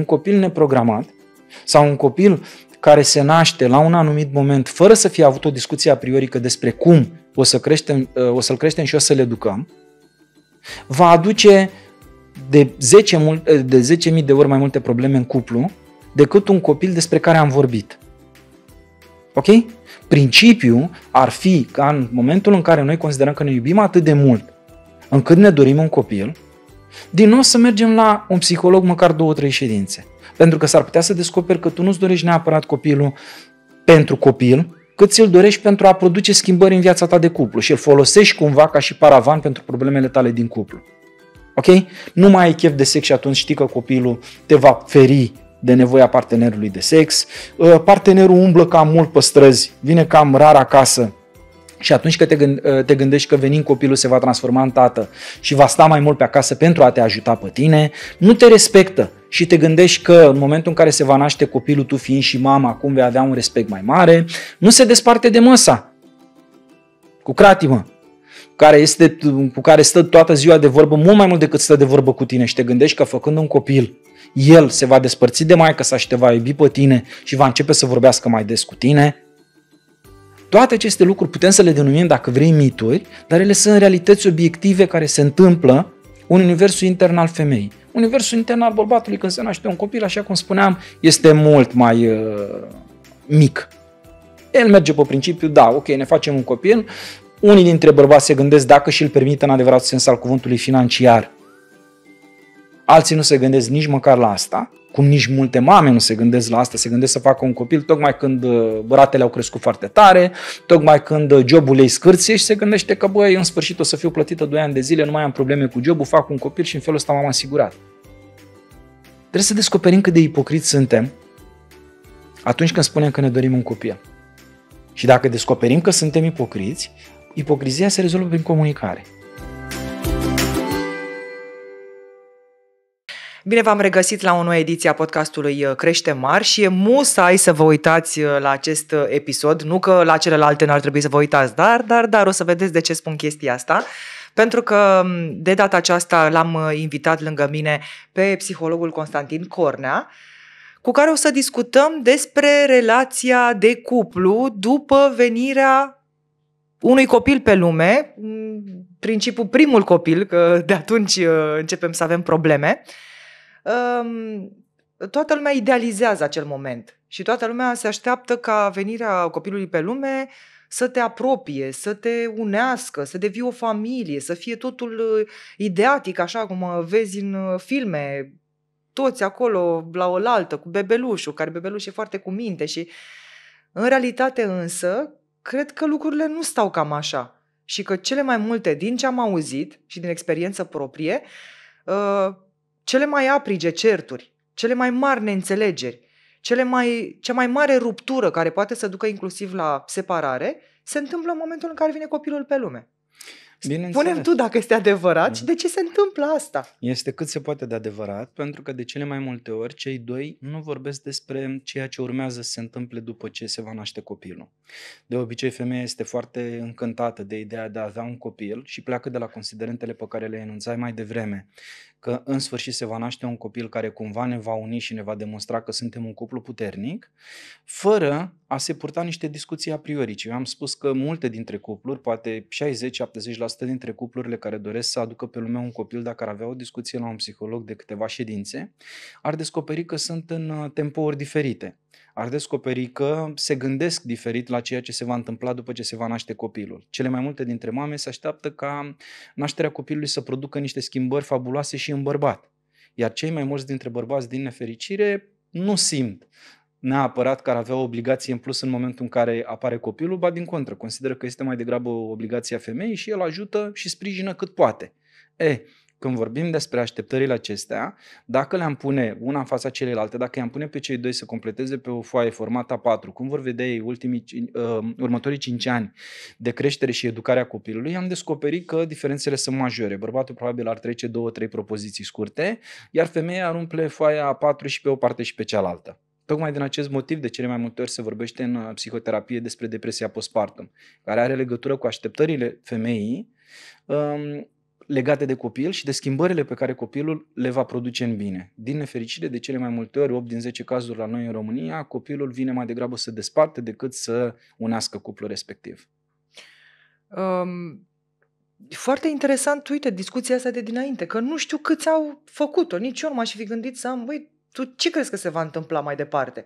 Un copil neprogramat sau un copil care se naște la un anumit moment fără să fie avut o discuție a priorică despre cum o, să creștem, uh, o să-l creștem și o să-l educăm, va aduce de 10.000 uh, de, 10 de ori mai multe probleme în cuplu decât un copil despre care am vorbit. Ok? Principiul ar fi ca în momentul în care noi considerăm că ne iubim atât de mult încât ne dorim un copil, din nou să mergem la un psiholog măcar două, trei ședințe. Pentru că s-ar putea să descoperi că tu nu-ți dorești neapărat copilul pentru copil, cât ți-l dorești pentru a produce schimbări în viața ta de cuplu și îl folosești cumva ca și paravan pentru problemele tale din cuplu. Ok? Nu mai ai chef de sex și atunci știi că copilul te va feri de nevoia partenerului de sex. Ă, partenerul umblă cam mult pe străzi, vine cam rar acasă și atunci când te, gând, ă, te gândești că venind copilul se va transforma în tată și va sta mai mult pe acasă pentru a te ajuta pe tine, nu te respectă și te gândești că în momentul în care se va naște copilul, tu fiind și mama, acum vei avea un respect mai mare, nu se desparte de măsa cu cratimă, care este, cu care stă toată ziua de vorbă, mult mai mult decât stă de vorbă cu tine și te gândești că făcând un copil, el se va despărți de maică sa și te va iubi pe tine și va începe să vorbească mai des cu tine, toate aceste lucruri putem să le denumim, dacă vrei, mituri, dar ele sunt realități obiective care se întâmplă în universul intern al femeii. Universul intern al bărbatului când se naște un copil, așa cum spuneam, este mult mai uh, mic. El merge pe principiu, da, ok, ne facem un copil, unii dintre bărbați se gândesc dacă și-l permite în adevărat sens al cuvântului financiar. Alții nu se gândesc nici măcar la asta cum nici multe mame nu se gândesc la asta, se gândesc să facă un copil tocmai când uh, ratele au crescut foarte tare, tocmai când uh, jobul ei scârție și se gândește că, băi, în sfârșit o să fiu plătită 2 ani de zile, nu mai am probleme cu jobul, fac un copil și în felul ăsta m-am asigurat. Trebuie să descoperim cât de ipocriți suntem atunci când spunem că ne dorim un copil. Și dacă descoperim că suntem ipocriți, ipocrizia se rezolvă prin comunicare. Bine v-am regăsit la o nouă ediție a podcastului uh, Crește Mar și e musai să vă uitați uh, la acest uh, episod, nu că la celelalte n-ar trebui să vă uitați, dar, dar, dar o să vedeți de ce spun chestia asta. Pentru că mm, de data aceasta l-am invitat lângă mine pe psihologul Constantin Cornea, cu care o să discutăm despre relația de cuplu după venirea unui copil pe lume, mm, principiul primul copil, că de atunci începem să avem probleme. Uh, toată lumea idealizează acel moment și toată lumea se așteaptă ca venirea copilului pe lume să te apropie, să te unească, să devii o familie, să fie totul uh, ideatic, așa cum uh, vezi în uh, filme, toți acolo la oaltă, cu bebelușul, care bebeluș e foarte cu minte și în realitate însă, cred că lucrurile nu stau cam așa și că cele mai multe din ce am auzit și din experiență proprie, cele mai aprige certuri, cele mai mari neînțelegeri, cele mai, cea mai mare ruptură care poate să ducă inclusiv la separare, se întâmplă în momentul în care vine copilul pe lume. Punem tu dacă este adevărat și mm. de ce se întâmplă asta. Este cât se poate de adevărat, pentru că de cele mai multe ori cei doi nu vorbesc despre ceea ce urmează să se întâmple după ce se va naște copilul. De obicei, femeia este foarte încântată de ideea de a avea un copil și pleacă de la considerentele pe care le enunțai mai devreme că în sfârșit se va naște un copil care cumva ne va uni și ne va demonstra că suntem un cuplu puternic, fără a se purta niște discuții a priori. Eu am spus că multe dintre cupluri, poate 60-70% dintre cuplurile care doresc să aducă pe lumea un copil, dacă ar avea o discuție la un psiholog de câteva ședințe, ar descoperi că sunt în uh, tempouri diferite ar descoperi că se gândesc diferit la ceea ce se va întâmpla după ce se va naște copilul. Cele mai multe dintre mame se așteaptă ca nașterea copilului să producă niște schimbări fabuloase și în bărbat. Iar cei mai mulți dintre bărbați din nefericire nu simt neapărat că ar avea o obligație în plus în momentul în care apare copilul, ba din contră, consideră că este mai degrabă o obligație a femeii și el ajută și sprijină cât poate. E, când vorbim despre așteptările acestea, dacă le-am pune una în fața celelalte, dacă i-am pune pe cei doi să completeze pe o foaie formată A4, cum vor vedea ei ultimii, uh, următorii 5 ani de creștere și educarea copilului, am descoperit că diferențele sunt majore. Bărbatul probabil ar trece două, trei propoziții scurte, iar femeia ar umple foaia A4 și pe o parte și pe cealaltă. Tocmai din acest motiv, de cele mai multe ori se vorbește în uh, psihoterapie despre depresia postpartum, care are legătură cu așteptările femeii um, legate de copil și de schimbările pe care copilul le va produce în bine. Din nefericire, de cele mai multe ori, 8 din 10 cazuri la noi în România, copilul vine mai degrabă să desparte decât să unească cuplul respectiv. Um, foarte interesant, uite, discuția asta de dinainte, că nu știu câți au făcut-o, nici eu nu m-aș fi gândit să am, băi, tu ce crezi că se va întâmpla mai departe?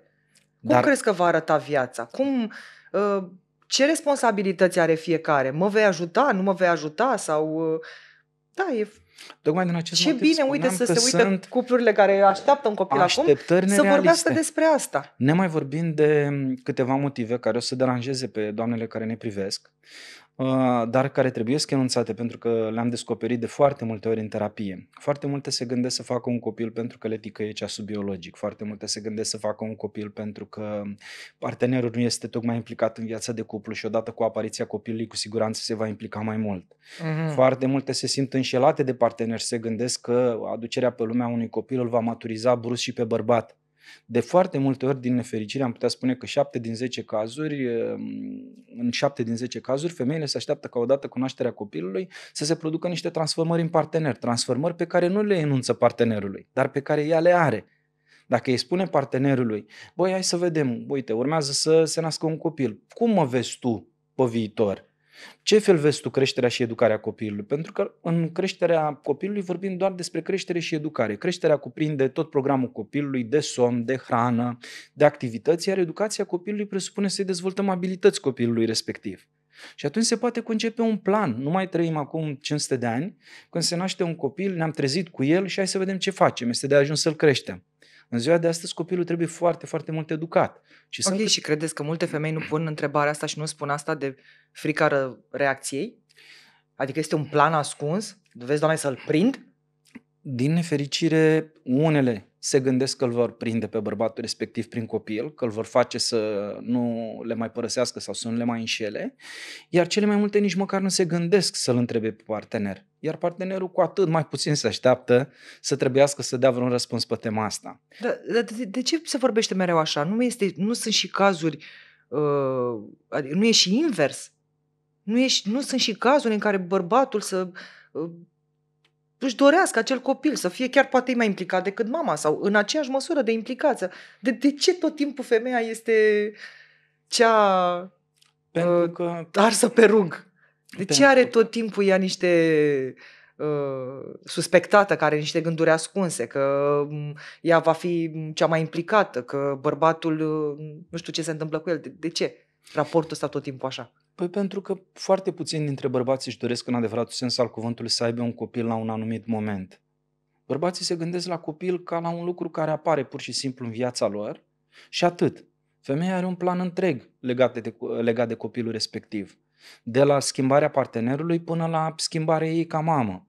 Cum Dar... crezi că va arăta viața? Cum, uh, ce responsabilități are fiecare? Mă vei ajuta, nu mă vei ajuta sau... Uh, da, e Tocmai din acest Ce bine, uite, să se uită cuplurile care așteaptă un copil acum să vorbească despre asta. Ne mai vorbim de câteva motive care o să deranjeze pe doamnele care ne privesc, Ah, dar care trebuie enunțate pentru că le-am descoperit de foarte multe ori în terapie. Foarte multe se gândesc să facă un copil pentru că le ticăie ceasul biologic, foarte multe se gândesc să facă un copil pentru că partenerul nu este tocmai implicat în viața de cuplu și odată cu apariția copilului cu siguranță se va implica mai mult. Mm-hmm. Foarte multe se simt înșelate de partener, se gândesc că aducerea pe lumea unui copil îl va maturiza brusc și pe bărbat. De foarte multe ori, din nefericire, am putea spune că 7 din 10 cazuri, ehm, în 7 din 10 cazuri, femeile se așteaptă ca odată cu nașterea copilului să se producă niște transformări în partener, transformări pe care nu le enunță partenerului, dar pe care ea le are. Dacă îi spune partenerului, băi, hai să vedem, uite, urmează să se nască un copil, cum mă vezi tu pe viitor? Ce fel vezi tu creșterea și educarea copilului? Pentru că în creșterea copilului vorbim doar despre creștere și educare. Creșterea cuprinde tot programul copilului de somn, de hrană, de activități, iar educația copilului presupune să-i dezvoltăm abilități copilului respectiv. Și atunci se poate concepe un plan. Nu mai trăim acum 500 de ani, când se naște un copil, ne-am trezit cu el și hai să vedem ce facem. Este de ajuns să-l creștem. În ziua de astăzi copilul trebuie foarte, foarte mult educat. Și ok, sunt... și credeți că multe femei nu pun întrebarea asta și nu spun asta de frica reacției? Adică este un plan ascuns? Vezi, doamne, să-l prind? din nefericire, unele se gândesc că îl vor prinde pe bărbatul respectiv prin copil, că îl vor face să nu le mai părăsească sau să nu le mai înșele, iar cele mai multe nici măcar nu se gândesc să-l întrebe pe partener. Iar partenerul cu atât mai puțin se așteaptă să trebuiască să dea vreun răspuns pe tema asta. Dar da, de, de ce se vorbește mereu așa? Nu, este, nu sunt și cazuri, uh, adică nu e și invers. Nu, e și, nu sunt și cazuri în care bărbatul să uh, își dorească acel copil să fie chiar poate mai implicat decât mama sau în aceeași măsură de implicață. De, de ce tot timpul femeia este cea pentru uh, că... arsă pe rug? De pentru... ce are tot timpul ea niște uh, suspectată, care niște gânduri ascunse, că mm, ea va fi cea mai implicată, că bărbatul, uh, nu știu ce se întâmplă cu el, de, de ce raportul ăsta tot timpul așa? Păi pentru că foarte puțini dintre bărbați își doresc în adevărat sens al cuvântului să aibă un copil la un anumit moment. Bărbații se gândesc la copil ca la un lucru care apare pur și simplu în viața lor și atât. Femeia are un plan întreg legat de, legat de copilul respectiv. De la schimbarea partenerului până la schimbarea ei ca mamă.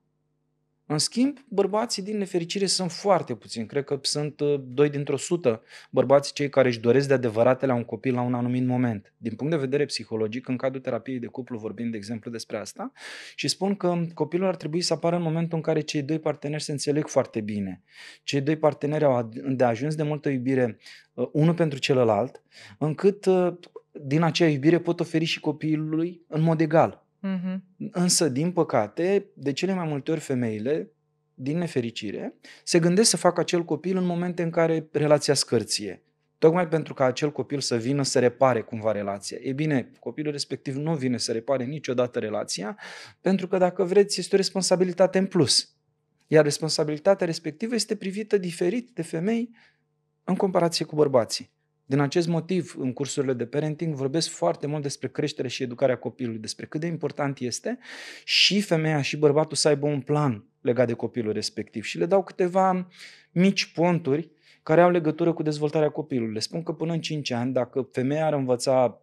În schimb, bărbații din nefericire sunt foarte puțini. Cred că sunt uh, doi dintr-o sută bărbații cei care își doresc de adevărate la un copil la un anumit moment. Din punct de vedere psihologic, în cadrul terapiei de cuplu vorbim, de exemplu, despre asta și spun că copilul ar trebui să apară în momentul în care cei doi parteneri se înțeleg foarte bine. Cei doi parteneri au de ajuns de multă iubire uh, unul pentru celălalt, încât uh, din acea iubire pot oferi și copilului în mod egal Uh-huh. Însă, din păcate, de cele mai multe ori femeile, din nefericire, se gândesc să facă acel copil în momente în care relația scârție. Tocmai pentru ca acel copil să vină să repare cumva relația. E bine, copilul respectiv nu vine să repare niciodată relația, pentru că, dacă vreți, este o responsabilitate în plus. Iar responsabilitatea respectivă este privită diferit de femei în comparație cu bărbații. Din acest motiv, în cursurile de parenting vorbesc foarte mult despre creștere și educarea copilului, despre cât de important este și femeia și bărbatul să aibă un plan legat de copilul respectiv și le dau câteva mici ponturi care au legătură cu dezvoltarea copilului. Le spun că până în 5 ani, dacă femeia ar învăța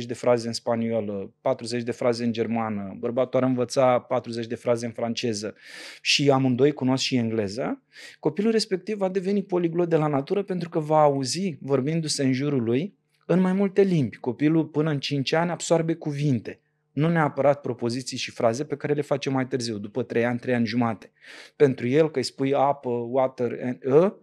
20-30 de fraze în spaniolă, 40 de fraze în germană, bărbatul ar învăța 40 de fraze în franceză și amândoi cunosc și engleza, copilul respectiv va deveni poliglot de la natură pentru că va auzi, vorbindu-se în jurul lui, în mai multe limbi. Copilul până în 5 ani absorbe cuvinte, nu neapărat propoziții și fraze pe care le face mai târziu, după 3 ani, 3 ani jumate. Pentru el că îi spui apă, water and a, ă,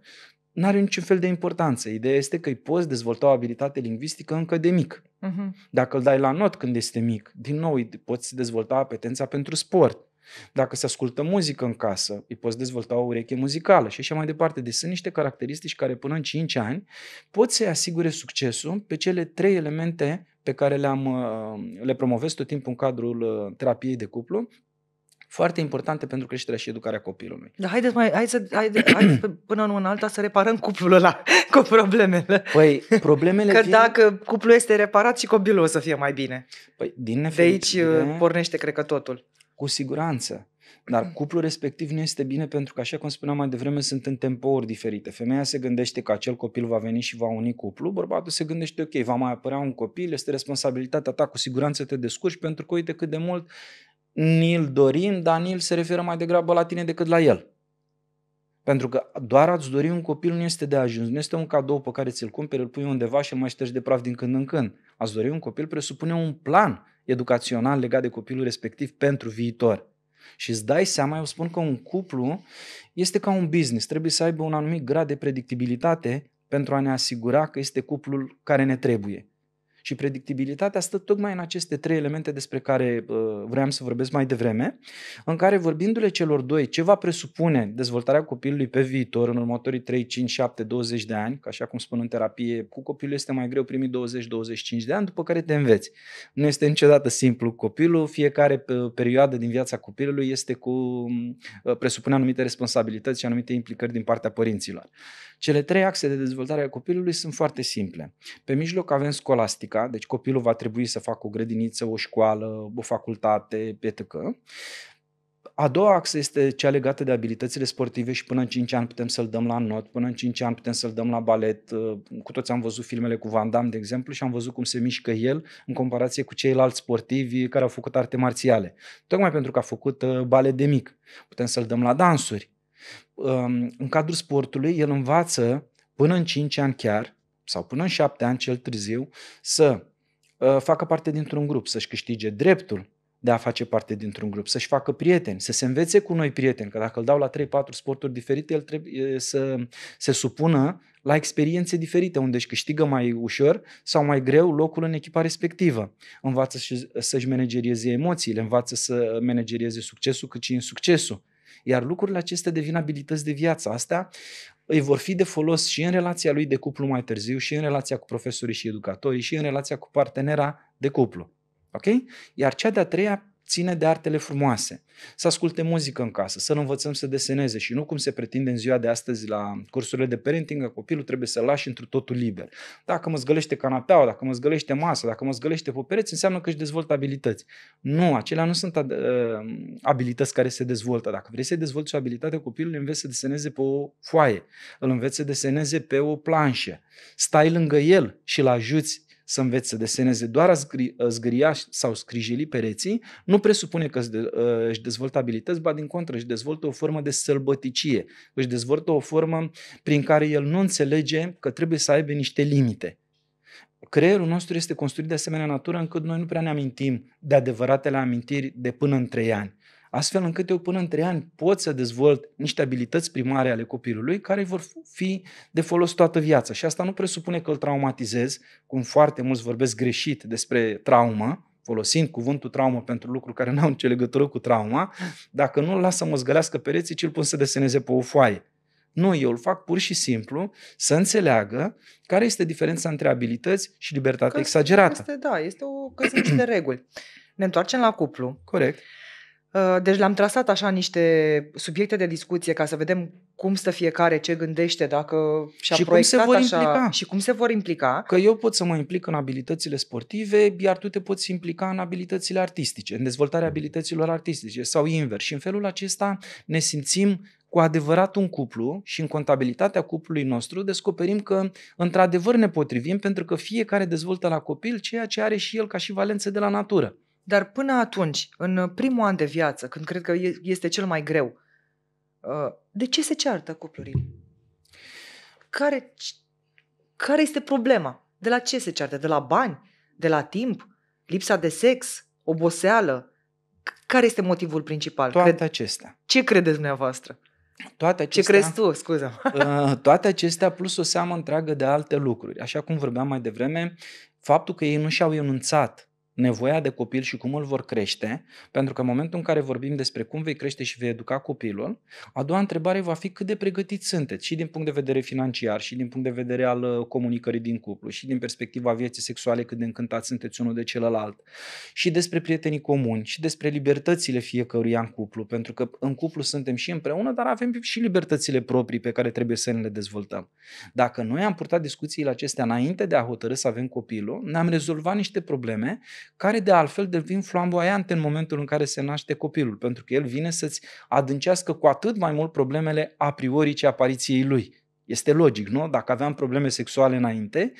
nu are niciun fel de importanță. Ideea este că îi poți dezvolta o abilitate lingvistică încă de mic. Uh-huh. Dacă îl dai la not când este mic, din nou îi poți dezvolta apetența pentru sport. Dacă se ascultă muzică în casă, îi poți dezvolta o ureche muzicală și așa mai departe. Deci sunt niște caracteristici care până în 5 ani pot să-i asigure succesul pe cele trei elemente pe care le-am, uh, le promovez tot timpul în cadrul uh, terapiei de cuplu, foarte importante pentru creșterea și educarea copilului. Dar haideți mai, hai să, haide, hai până în alta să reparăm cuplul ăla cu problemele. Păi, problemele Că vin... dacă cuplul este reparat și copilul o să fie mai bine. Păi, din nefericire... De aici uh, pornește, cred că, totul. Cu siguranță. Dar cuplul respectiv nu este bine pentru că, așa cum spuneam mai devreme, sunt în tempouri diferite. Femeia se gândește că acel copil va veni și va uni cuplul. bărbatul se gândește, ok, va mai apărea un copil, este responsabilitatea ta, cu siguranță te descurci, pentru că uite cât de mult ni-l dorim, dar ni-l se referă mai degrabă la tine decât la el. Pentru că doar ați dori un copil nu este de ajuns, nu este un cadou pe care ți-l cumperi, îl pui undeva și îl mai ștergi de praf din când în când. Ați dori un copil presupune un plan educațional legat de copilul respectiv pentru viitor. Și îți dai seama, eu spun că un cuplu este ca un business, trebuie să aibă un anumit grad de predictibilitate pentru a ne asigura că este cuplul care ne trebuie. Și predictibilitatea stă tocmai în aceste trei elemente despre care uh, vreau să vorbesc mai devreme, în care vorbindu-le celor doi ce va presupune dezvoltarea copilului pe viitor în următorii 3, 5, 7, 20 de ani, că așa cum spun în terapie, cu copilul este mai greu primii 20-25 de ani, după care te înveți. Nu este niciodată simplu copilul, fiecare uh, perioadă din viața copilului este cu uh, presupune anumite responsabilități și anumite implicări din partea părinților. Cele trei axe de dezvoltare a copilului sunt foarte simple. Pe mijloc avem scolastica, munca, deci copilul va trebui să facă o grădiniță, o școală, o facultate, etc. A doua axă este cea legată de abilitățile sportive și până în 5 ani putem să-l dăm la not, până în 5 ani putem să-l dăm la balet. Cu toți am văzut filmele cu Van Damme, de exemplu, și am văzut cum se mișcă el în comparație cu ceilalți sportivi care au făcut arte marțiale. Tocmai pentru că a făcut uh, balet de mic. Putem să-l dăm la dansuri. Um, în cadrul sportului, el învață până în 5 ani chiar sau până în șapte ani cel târziu să uh, facă parte dintr-un grup, să-și câștige dreptul de a face parte dintr-un grup, să-și facă prieteni, să se învețe cu noi prieteni, că dacă îl dau la 3-4 sporturi diferite, el trebuie să se supună la experiențe diferite, unde își câștigă mai ușor sau mai greu locul în echipa respectivă. Învață să-și managerieze emoțiile, învață să managerieze succesul cât și succesul, Iar lucrurile acestea devin abilități de viață. Asta îi vor fi de folos și în relația lui de cuplu mai târziu, și în relația cu profesorii și educatorii, și în relația cu partenera de cuplu. Ok? Iar cea de-a treia ține de artele frumoase. Să asculte muzică în casă, să-l învățăm să deseneze și nu cum se pretinde în ziua de astăzi la cursurile de parenting, că copilul trebuie să-l lași într totul liber. Dacă mă zgălește canapeaua, dacă mă zgălește masa, dacă mă zgălește pe pereți, înseamnă că își dezvoltă abilități. Nu, acelea nu sunt uh, abilități care se dezvoltă. Dacă vrei să dezvolți o abilitate, copilul îl înveți să deseneze pe o foaie, îl înveți să deseneze pe o planșă. Stai lângă el și l ajuți să înveți să deseneze doar a zgri, zgâria sau scrijeli pereții, nu presupune că ă, își dezvoltă abilități, ba din contră, își dezvoltă o formă de sălbăticie, își dezvoltă o formă prin care el nu înțelege că trebuie să aibă niște limite. Creierul nostru este construit de asemenea natură încât noi nu prea ne amintim de adevăratele amintiri de până în trei ani astfel încât eu până în trei ani pot să dezvolt niște abilități primare ale copilului care vor fi de folos toată viața. Și asta nu presupune că îl traumatizez, cum foarte mulți vorbesc greșit despre traumă, folosind cuvântul traumă pentru lucruri care nu au nicio legătură cu trauma, dacă nu îl las să mă zgălească pereții, ci îl pun să deseneze pe o foaie. Nu, eu îl fac pur și simplu să înțeleagă care este diferența între abilități și libertate că exagerată. Este, da, este o căsnicie de reguli. Ne întoarcem la cuplu. Corect. Uh, Uh, deci le-am trasat așa niște subiecte de discuție ca să vedem cum stă fiecare, ce gândește, dacă și-a și proiectat cum se vor așa implica. și cum se vor implica. Că eu pot să mă implic în abilitățile sportive, iar tu te poți implica în abilitățile artistice, în dezvoltarea abilităților artistice sau invers. Și în felul acesta ne simțim cu adevărat un cuplu și în contabilitatea cuplului nostru descoperim că într-adevăr ne potrivim pentru că fiecare dezvoltă la copil ceea ce are și el ca și valențe de la natură. Dar până atunci, în uh, primul an de viață, când cred că este cel mai greu, uh, de ce se ceartă cuplurile? Care, care este problema? De la ce se ceartă? De la bani? De la timp? Lipsa de sex? Oboseală? Care este motivul principal? Toate cred... acestea. Ce credeți dumneavoastră? Toate acestea, Ce crezi tu, scuză uh, Toate acestea plus o seamă întreagă de alte lucruri. Așa cum vorbeam mai devreme, faptul că ei nu și-au enunțat nevoia de copil și cum îl vor crește, pentru că în momentul în care vorbim despre cum vei crește și vei educa copilul, a doua întrebare va fi cât de pregătiți sunteți și din punct de vedere financiar, și din punct de vedere al uh, comunicării din cuplu, și din perspectiva vieții sexuale cât de încântați sunteți unul de celălalt, și despre prietenii comuni, și despre libertățile fiecăruia în cuplu, pentru că în cuplu suntem și împreună, dar avem și libertățile proprii pe care trebuie să ne le dezvoltăm. Dacă noi am purtat discuțiile acestea înainte de a hotărâ să avem copilul, ne-am rezolvat niște probleme care de altfel devin flamboiante în momentul în care se naște copilul, pentru că el vine să-ți adâncească cu atât mai mult problemele a priorice apariției lui. Este logic, nu? Dacă aveam probleme sexuale înainte,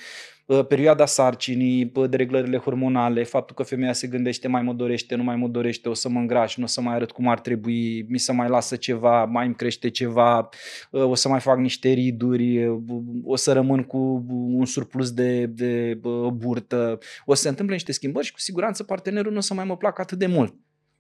perioada sarcinii, dereglările hormonale, faptul că femeia se gândește mai mă dorește, nu mai mă dorește, o să mă îngraș, nu o să mai arăt cum ar trebui, mi se mai lasă ceva, mai îmi crește ceva, o să mai fac niște riduri, o să rămân cu un surplus de, de burtă, o să se întâmple niște schimbări și cu siguranță partenerul nu o să mai mă placă atât de mult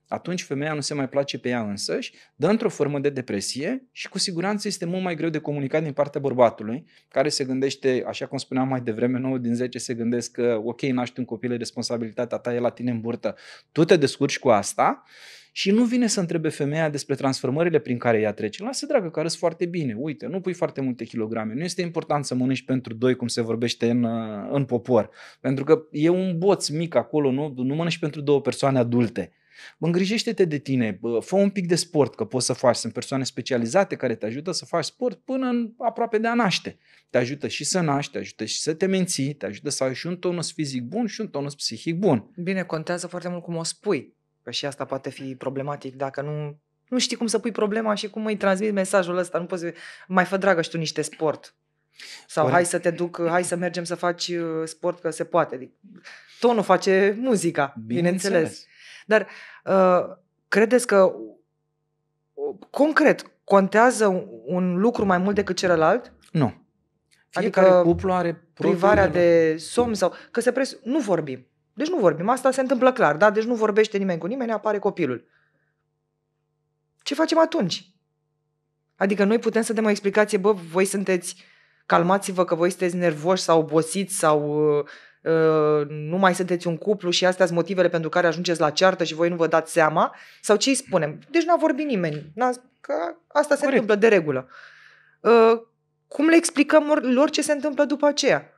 atunci femeia nu se mai place pe ea însăși, dă într-o formă de depresie și cu siguranță este mult mai greu de comunicat din partea bărbatului, care se gândește, așa cum spuneam mai devreme, 9 din 10 se gândesc că ok, naște un copil, responsabilitatea ta e la tine în burtă, tu te descurci cu asta și nu vine să întrebe femeia despre transformările prin care ea trece. Lasă, dragă, că arăți foarte bine. Uite, nu pui foarte multe kilograme. Nu este important să mănânci pentru doi, cum se vorbește în, în popor. Pentru că e un boț mic acolo, nu, nu mănânci pentru două persoane adulte. Bă, îngrijește-te de tine, fă un pic de sport, că poți să faci. Sunt persoane specializate care te ajută să faci sport până în aproape de a naște. Te ajută și să naști, te ajută și să te menții, te ajută să ai și un tonus fizic bun și un tonus psihic bun. Bine, contează foarte mult cum o spui. Că și asta poate fi problematic dacă nu nu știi cum să pui problema și cum îi transmit mesajul ăsta. Nu poți să... Mai fă dragă și tu niște sport. Sau Corect. hai să te duc, hai să mergem să faci uh, sport, că se poate. Deci, tonul face muzica, bineînțeles. bineînțeles. Dar uh, credeți că concret contează un lucru mai mult decât celălalt? Nu. Adică Fiecare adică cuplu are privarea de somn sau că se pres... Nu vorbim. Deci nu vorbim. Asta se întâmplă clar, da? Deci nu vorbește nimeni cu nimeni, apare copilul. Ce facem atunci? Adică noi putem să dăm o explicație, bă, voi sunteți, calmați-vă că voi sunteți nervoși sau obosiți sau uh, Uh, nu mai sunteți un cuplu și astea sunt motivele pentru care ajungeți la ceartă și voi nu vă dați seama? Sau ce îi spunem? Deci n-a vorbit nimeni. N-a, că asta se Corect. întâmplă de regulă. Uh, cum le explicăm lor ce se întâmplă după aceea?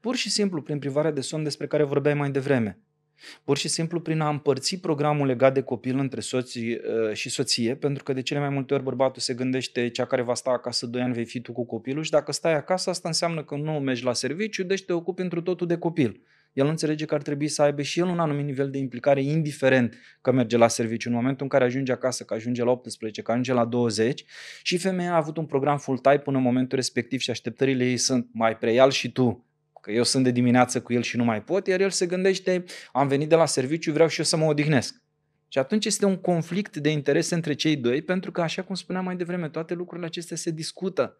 Pur și simplu, prin privarea de somn despre care vorbeai mai devreme. Pur și simplu prin a împărți programul legat de copil între soț uh, și soție, pentru că de cele mai multe ori bărbatul se gândește cea care va sta acasă 2 ani vei fi tu cu copilul și dacă stai acasă asta înseamnă că nu mergi la serviciu, deci te ocupi întru totul de copil. El înțelege că ar trebui să aibă și el un anumit nivel de implicare, indiferent că merge la serviciu. În momentul în care ajunge acasă, că ajunge la 18, că ajunge la 20 și femeia a avut un program full-time până în momentul respectiv și așteptările ei sunt mai preial și tu că eu sunt de dimineață cu el și nu mai pot, iar el se gândește, am venit de la serviciu, vreau și eu să mă odihnesc. Și atunci este un conflict de interese între cei doi, pentru că, așa cum spuneam mai devreme, toate lucrurile acestea se discută.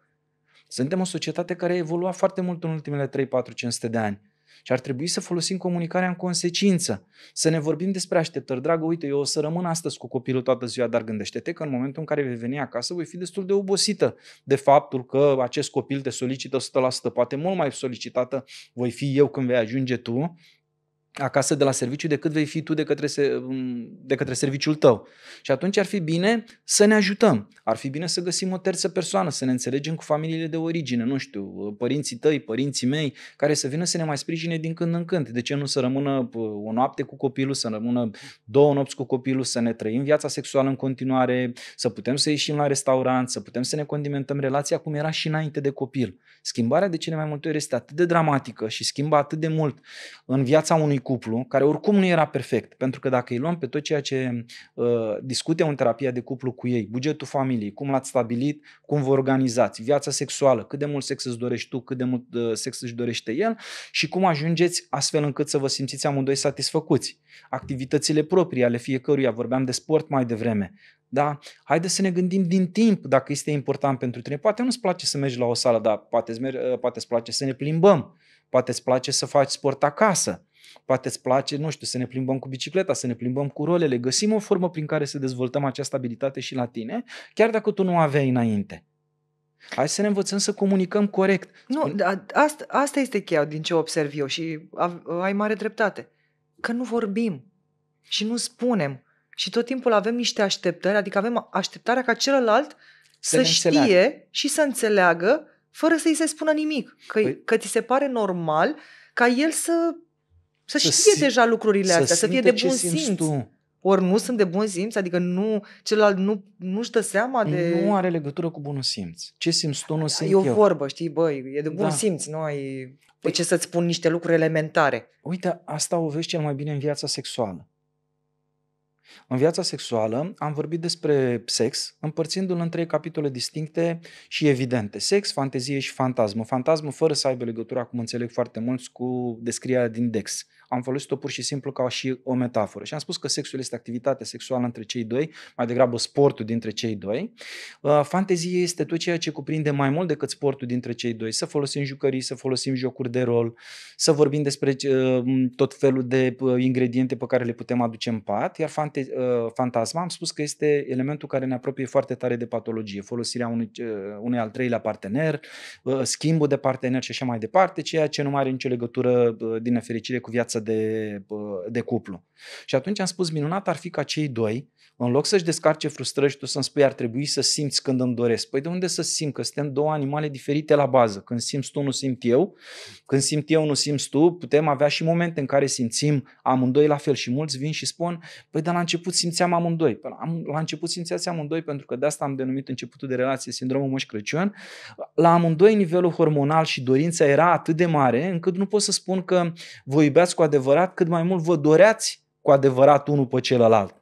Suntem o societate care a evoluat foarte mult în ultimele 3, 4, 500 de ani. Și ar trebui să folosim comunicarea în consecință, să ne vorbim despre așteptări. Dragă, uite, eu o să rămân astăzi cu copilul toată ziua, dar gândește-te că în momentul în care vei veni acasă voi fi destul de obosită de faptul că acest copil te solicită 100%, poate mult mai solicitată voi fi eu când vei ajunge tu acasă de la serviciu decât vei fi tu de către, de către serviciul tău. Și atunci ar fi bine să ne ajutăm. Ar fi bine să găsim o terță persoană, să ne înțelegem cu familiile de origine, nu știu, părinții tăi, părinții mei, care să vină să ne mai sprijine din când în când. De ce nu să rămână o noapte cu copilul, să rămână două nopți cu copilul, să ne trăim viața sexuală în continuare, să putem să ieșim la restaurant, să putem să ne condimentăm relația cum era și înainte de copil. Schimbarea de cele mai multe ori este atât de dramatică și schimbă atât de mult în viața unui unui cuplu, care oricum nu era perfect, pentru că dacă îi luăm pe tot ceea ce uh, ă, discute în terapia de cuplu cu ei, bugetul familiei, cum l-ați stabilit, cum vă organizați, viața sexuală, cât de mult sex îți dorești tu, cât de mult uh, sex își dorește el și cum ajungeți astfel încât să vă simțiți amândoi satisfăcuți. Activitățile proprii ale fiecăruia, vorbeam de sport mai devreme, da? Haideți să ne gândim din timp dacă este important pentru tine. Poate nu-ți place să mergi la o sală, dar poate, ă, poate place să ne plimbăm, poate îți place să faci sport acasă, Poate îți place, nu știu, să ne plimbăm cu bicicleta, să ne plimbăm cu rolele. Găsim o formă prin care să dezvoltăm această abilitate și la tine, chiar dacă tu nu o aveai înainte. Hai să ne învățăm să comunicăm corect. Nu, da, asta, asta este cheia din ce observ eu și ai mare dreptate. Că nu vorbim și nu spunem. Și tot timpul avem niște așteptări, adică avem așteptarea ca celălalt să, să știe înțeleagă. și să înțeleagă fără să-i se spună nimic. Că, păi... că ți se pare normal ca el să să, să știe deja lucrurile astea, să fie de bun simț. Tu. Ori nu sunt de bun simț, adică nu, celălalt nu, nu-și dă seama de... Nu are legătură cu bunul simț. Ce simți tu, nu simt E o eu. vorbă, știi, băi, e de bun da. simț, nu ai... Păi ce să-ți spun niște lucruri elementare. Uite, asta o vezi cel mai bine în viața sexuală. În viața sexuală am vorbit despre sex, împărțindu-l în trei capitole distincte și evidente. Sex, fantezie și fantasmă. Fantasmă fără să aibă legătura, cum înțeleg foarte mulți, cu descrierea din Dex. Am folosit-o pur și simplu ca și o metaforă. Și am spus că sexul este activitatea sexuală între cei doi, mai degrabă sportul dintre cei doi. Uh, fantezie este tot ceea ce cuprinde mai mult decât sportul dintre cei doi. Să folosim jucării, să folosim jocuri de rol, să vorbim despre uh, tot felul de uh, ingrediente pe care le putem aduce în pat, iar fantezie parte, uh, fantasma, am spus că este elementul care ne apropie foarte tare de patologie, folosirea unui, uh, unui al treilea partener, uh, schimbul de partener și așa mai departe, ceea ce nu mai are nicio legătură, din nefericire, cu viața de, de cuplu. Și atunci am spus, minunat ar fi ca cei doi, în loc să-și descarce frustrări și tu să-mi spui ar trebui să simți când îmi doresc. Păi de unde să simt? Că suntem două animale diferite la bază. Când simți tu, nu simt eu. Când simt eu, nu simți tu. Putem avea și momente în care simțim amândoi la fel și mulți vin și spun, păi dar la început simțeam amândoi. am, la început simțeați amândoi pentru că de asta am denumit începutul de relație sindromul Moș Crăciun. La amândoi nivelul hormonal și dorința era atât de mare încât nu pot să spun că vă iubeați cu adevărat, cât mai mult vă doreați cu adevărat unul pe celălalt.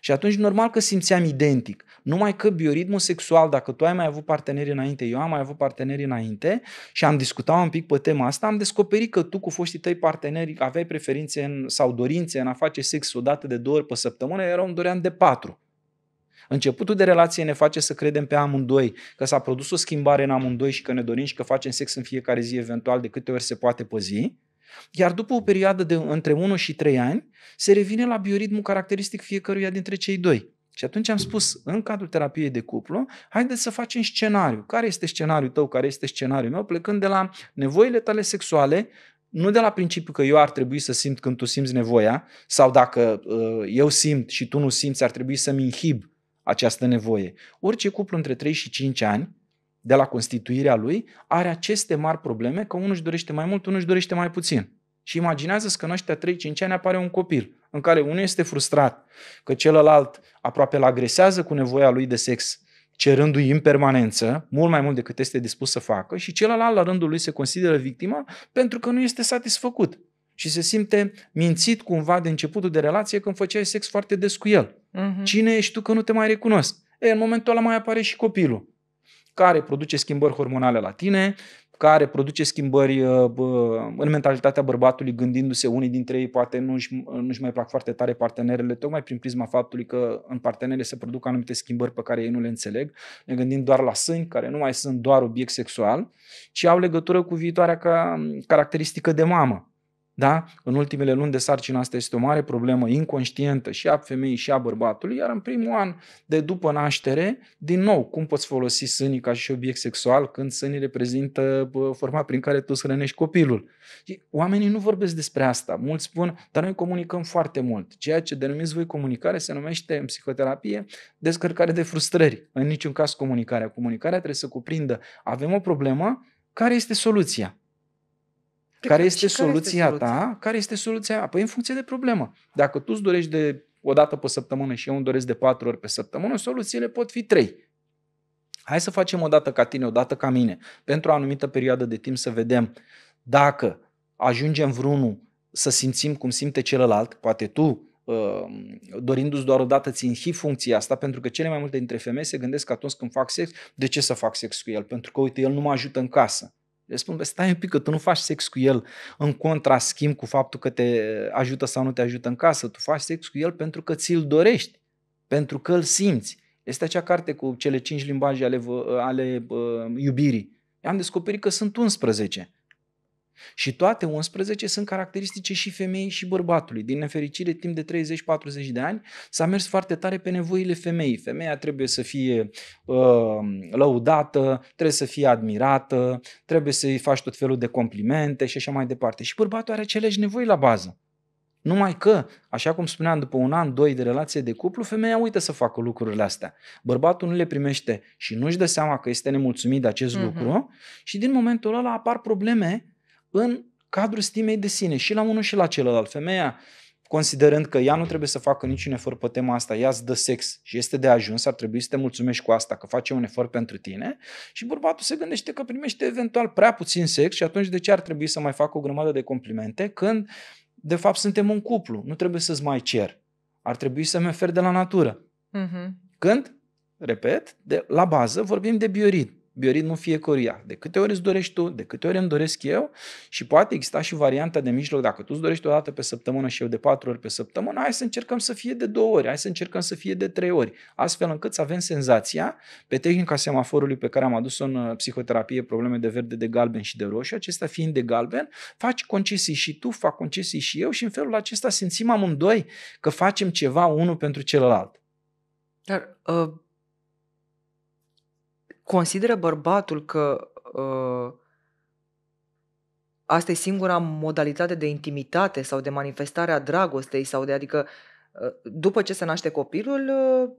Și atunci normal că simțeam identic. Numai că bioritmul sexual, dacă tu ai mai avut parteneri înainte, eu am mai avut parteneri înainte și am discutat un pic pe tema asta, am descoperit că tu cu foștii tăi parteneri aveai preferințe în, sau dorințe în a face sex o dată de două ori pe săptămână, era un doream de patru. Începutul de relație ne face să credem pe amândoi că s-a produs o schimbare în amândoi și că ne dorim și că facem sex în fiecare zi, eventual de câte ori se poate pe zi. Iar după o perioadă de între 1 și 3 ani, se revine la bioritmul caracteristic fiecăruia dintre cei doi. Și atunci am spus, în cadrul terapiei de cuplu, haideți să facem scenariu. Care este scenariul tău, care este scenariul meu, plecând de la nevoile tale sexuale, nu de la principiu că eu ar trebui să simt când tu simți nevoia, sau dacă uh, eu simt și tu nu simți, ar trebui să-mi inhib această nevoie. Orice cuplu între 3 și 5 ani, de la constituirea lui, are aceste mari probleme că unul își dorește mai mult, unul își dorește mai puțin. Și imaginează-ți că în ăștia 3-5 ani apare un copil în care unul este frustrat că celălalt aproape îl agresează cu nevoia lui de sex, cerându-i în permanență, mult mai mult decât este dispus să facă, și celălalt, la rândul lui, se consideră victima pentru că nu este satisfăcut și se simte mințit cumva de începutul de relație când făceai sex foarte des cu el. Uh-huh. Cine ești tu că nu te mai recunosc? E, în momentul ăla mai apare și copilul care produce schimbări hormonale la tine, care produce schimbări uh, în mentalitatea bărbatului, gândindu-se unii dintre ei, poate nu și nu își mai plac foarte tare partenerele, tocmai prin prisma faptului că în partenere se produc anumite schimbări pe care ei nu le înțeleg. Ne gândim doar la sâni, care nu mai sunt doar obiect sexual, ci au legătură cu viitoarea ca caracteristică de mamă. Da? În ultimele luni de sarcină asta este o mare problemă inconștientă și a femeii și a bărbatului, iar în primul an de după naștere, din nou, cum poți folosi sânii ca și obiect sexual când sânii reprezintă forma prin care tu hrănești copilul? Oamenii nu vorbesc despre asta. Mulți spun, dar noi comunicăm foarte mult. Ceea ce denumiți voi comunicare se numește în psihoterapie descărcare de frustrări. În niciun caz comunicarea. Comunicarea trebuie să cuprindă avem o problemă, care este soluția? care este care soluția care este soluția? ta, care este soluția aia. Păi în funcție de problemă. Dacă tu îți dorești de o dată pe săptămână și eu îmi doresc de patru ori pe săptămână, soluțiile pot fi trei. Hai să facem o dată ca tine, o dată ca mine, pentru o anumită perioadă de timp să vedem dacă ajungem vreunul să simțim cum simte celălalt, poate tu uh, dorindu-ți doar o dată ți și funcția asta, pentru că cele mai multe dintre femei se gândesc că atunci când fac sex, de ce să fac sex cu el? Pentru că, uite, el nu mă ajută în casă. Le spun, stai un pic că tu nu faci sex cu el în contraschimb cu faptul că te ajută sau nu te ajută în casă. Tu faci sex cu el pentru că ți-l dorești, pentru că îl simți. Este acea carte cu cele cinci limbaje ale, ale uh, iubirii. Am descoperit că sunt 11. Și toate 11 sunt caracteristice și femeii și bărbatului. Din nefericire, timp de 30-40 de ani s-a mers foarte tare pe nevoile femeii. Femeia trebuie să fie uh, lăudată, trebuie să fie admirată, trebuie să-i faci tot felul de complimente și așa mai departe. Și bărbatul are aceleași nevoi la bază. Numai că, așa cum spuneam, după un an, doi de relație de cuplu, femeia uită să facă lucrurile astea. Bărbatul nu le primește și nu-și dă seama că este nemulțumit de acest uh-huh. lucru și din momentul ăla apar probleme în cadrul stimei de sine, și la unul și la celălalt. Femeia, considerând că ea nu trebuie să facă niciun efort pe tema asta, ea îți dă sex și este de ajuns, ar trebui să te mulțumești cu asta, că face un efort pentru tine și bărbatul se gândește că primește eventual prea puțin sex și atunci de ce ar trebui să mai facă o grămadă de complimente când de fapt suntem un cuplu, nu trebuie să-ți mai cer. Ar trebui să-mi ofer de la natură. Uh-huh. Când, repet, de la bază vorbim de biorit bioritmul fiecăruia. De câte ori îți dorești tu, de câte ori îmi doresc eu și poate exista și varianta de mijloc. Dacă tu îți dorești o dată pe săptămână și eu de patru ori pe săptămână, hai să încercăm să fie de două ori, hai să încercăm să fie de trei ori, astfel încât să avem senzația pe tehnica semaforului pe care am adus-o în uh, psihoterapie, probleme de verde, de galben și de roșu, acesta fiind de galben, faci concesii și tu, fac concesii și eu și în felul acesta simțim amândoi că facem ceva unul pentru celălalt. Dar uh Consideră bărbatul că uh, asta e singura modalitate de intimitate sau de manifestare a dragostei sau de adică uh, după ce se naște copilul, uh,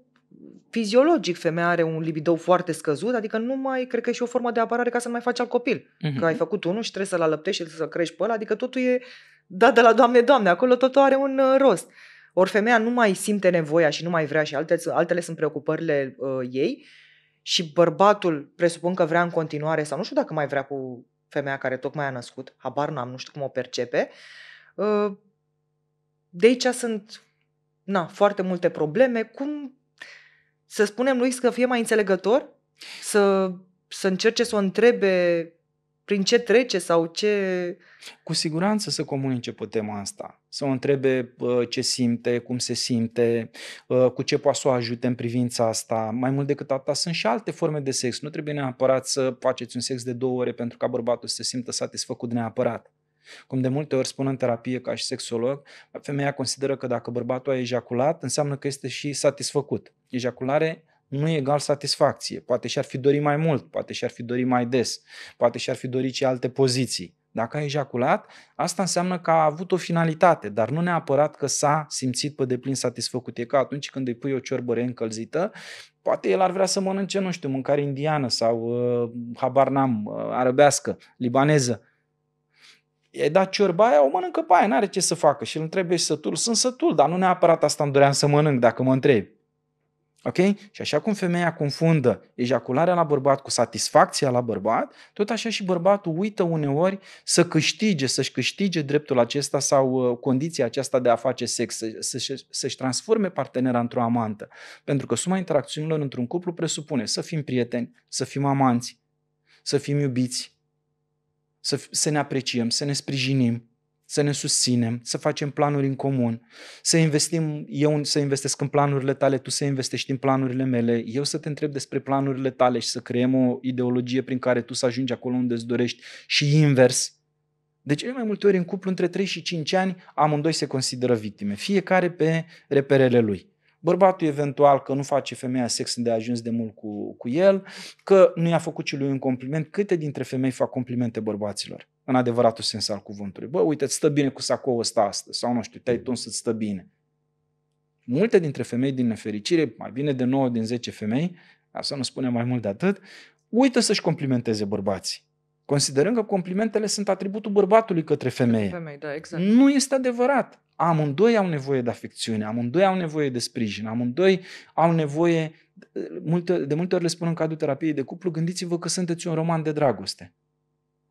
fiziologic femeia are un libidou foarte scăzut, adică nu mai, cred că e și o formă de apărare ca să nu mai faci al copil. Uh-huh. Că ai mm-hmm. făcut unul și trebuie să-l alăptești și să-l crești pe ăla, adică totul e dat de la Doamne, Doamne, acolo totul are un uh, rost. Ori femeia nu mai simte nevoia și nu mai vrea și alte, altele sunt preocupările uh, ei, uh, și bărbatul presupun că vrea în continuare sau nu știu dacă mai vrea cu femeia care tocmai a născut, habar n-am, nu știu cum o percepe. Uh, de aici sunt na, foarte multe probleme. Cum să spunem lui să fie mai înțelegător? Să, să încerce să o întrebe prin ce trece sau ce... Cu siguranță să comunice pe tema asta, să o întrebe ce simte, cum se simte, cu ce poate să o ajute în privința asta. Mai mult decât atât, sunt și alte forme de sex. Nu trebuie neapărat să faceți un sex de două ore pentru ca bărbatul să se simtă satisfăcut neapărat. Cum de multe ori spun în terapie ca și sexolog, femeia consideră că dacă bărbatul a ejaculat, înseamnă că este și satisfăcut. Ejaculare nu egal satisfacție. Poate și-ar fi dorit mai mult, poate și-ar fi dorit mai des, poate și-ar fi dorit și alte poziții. Dacă a ejaculat, asta înseamnă că a avut o finalitate, dar nu neapărat că s-a simțit pe deplin satisfăcut. E ca atunci când îi pui o ciorbă reîncălzită, poate el ar vrea să mănânce, nu știu, mâncare indiană sau uh, habar n-am, uh, arăbească, libaneză. e da, dat ciorba aia, o mănâncă pe aia, n-are ce să facă. Și îl întrebi, ești sătul? Sunt sătul, dar nu neapărat asta îmi doream să mănânc, dacă mă întrebi. Ok? Și așa cum femeia confundă ejacularea la bărbat cu satisfacția la bărbat, tot așa și bărbatul uită uneori să câștige, să-și câștige dreptul acesta sau uh, condiția aceasta de a face sex, să-și transforme partenera într-o amantă. Pentru că suma interacțiunilor într-un cuplu presupune să fim prieteni, să fim amanți, să fim iubiți, să, să ne apreciem, să ne sprijinim, să ne susținem, să facem planuri în comun, să investim, eu să investesc în planurile tale, tu să investești în planurile mele, eu să te întreb despre planurile tale și să creăm o ideologie prin care tu să ajungi acolo unde îți dorești și invers. Deci, de cele mai multe ori în cuplu, între 3 și 5 ani, amândoi se consideră victime, fiecare pe reperele lui. Bărbatul eventual că nu face femeia sex de ajuns de mult cu, cu el, că nu i-a făcut și lui un compliment. Câte dintre femei fac complimente bărbaților? În adevăratul sens al cuvântului. Bă, uite, stă bine cu sacoul ăsta astăzi sau nu știu, te-ai tuns să stă bine. Multe dintre femei din nefericire, mai bine de 9 din 10 femei, să nu spunem mai mult de atât, uită să-și complimenteze bărbații. Considerând că complimentele sunt atributul bărbatului către femeie. Femei, da, exact. Nu este adevărat amândoi au nevoie de afecțiune, amândoi au nevoie de sprijin, amândoi au nevoie, de multe ori le spun în cadrul terapiei de cuplu, gândiți-vă că sunteți un roman de dragoste.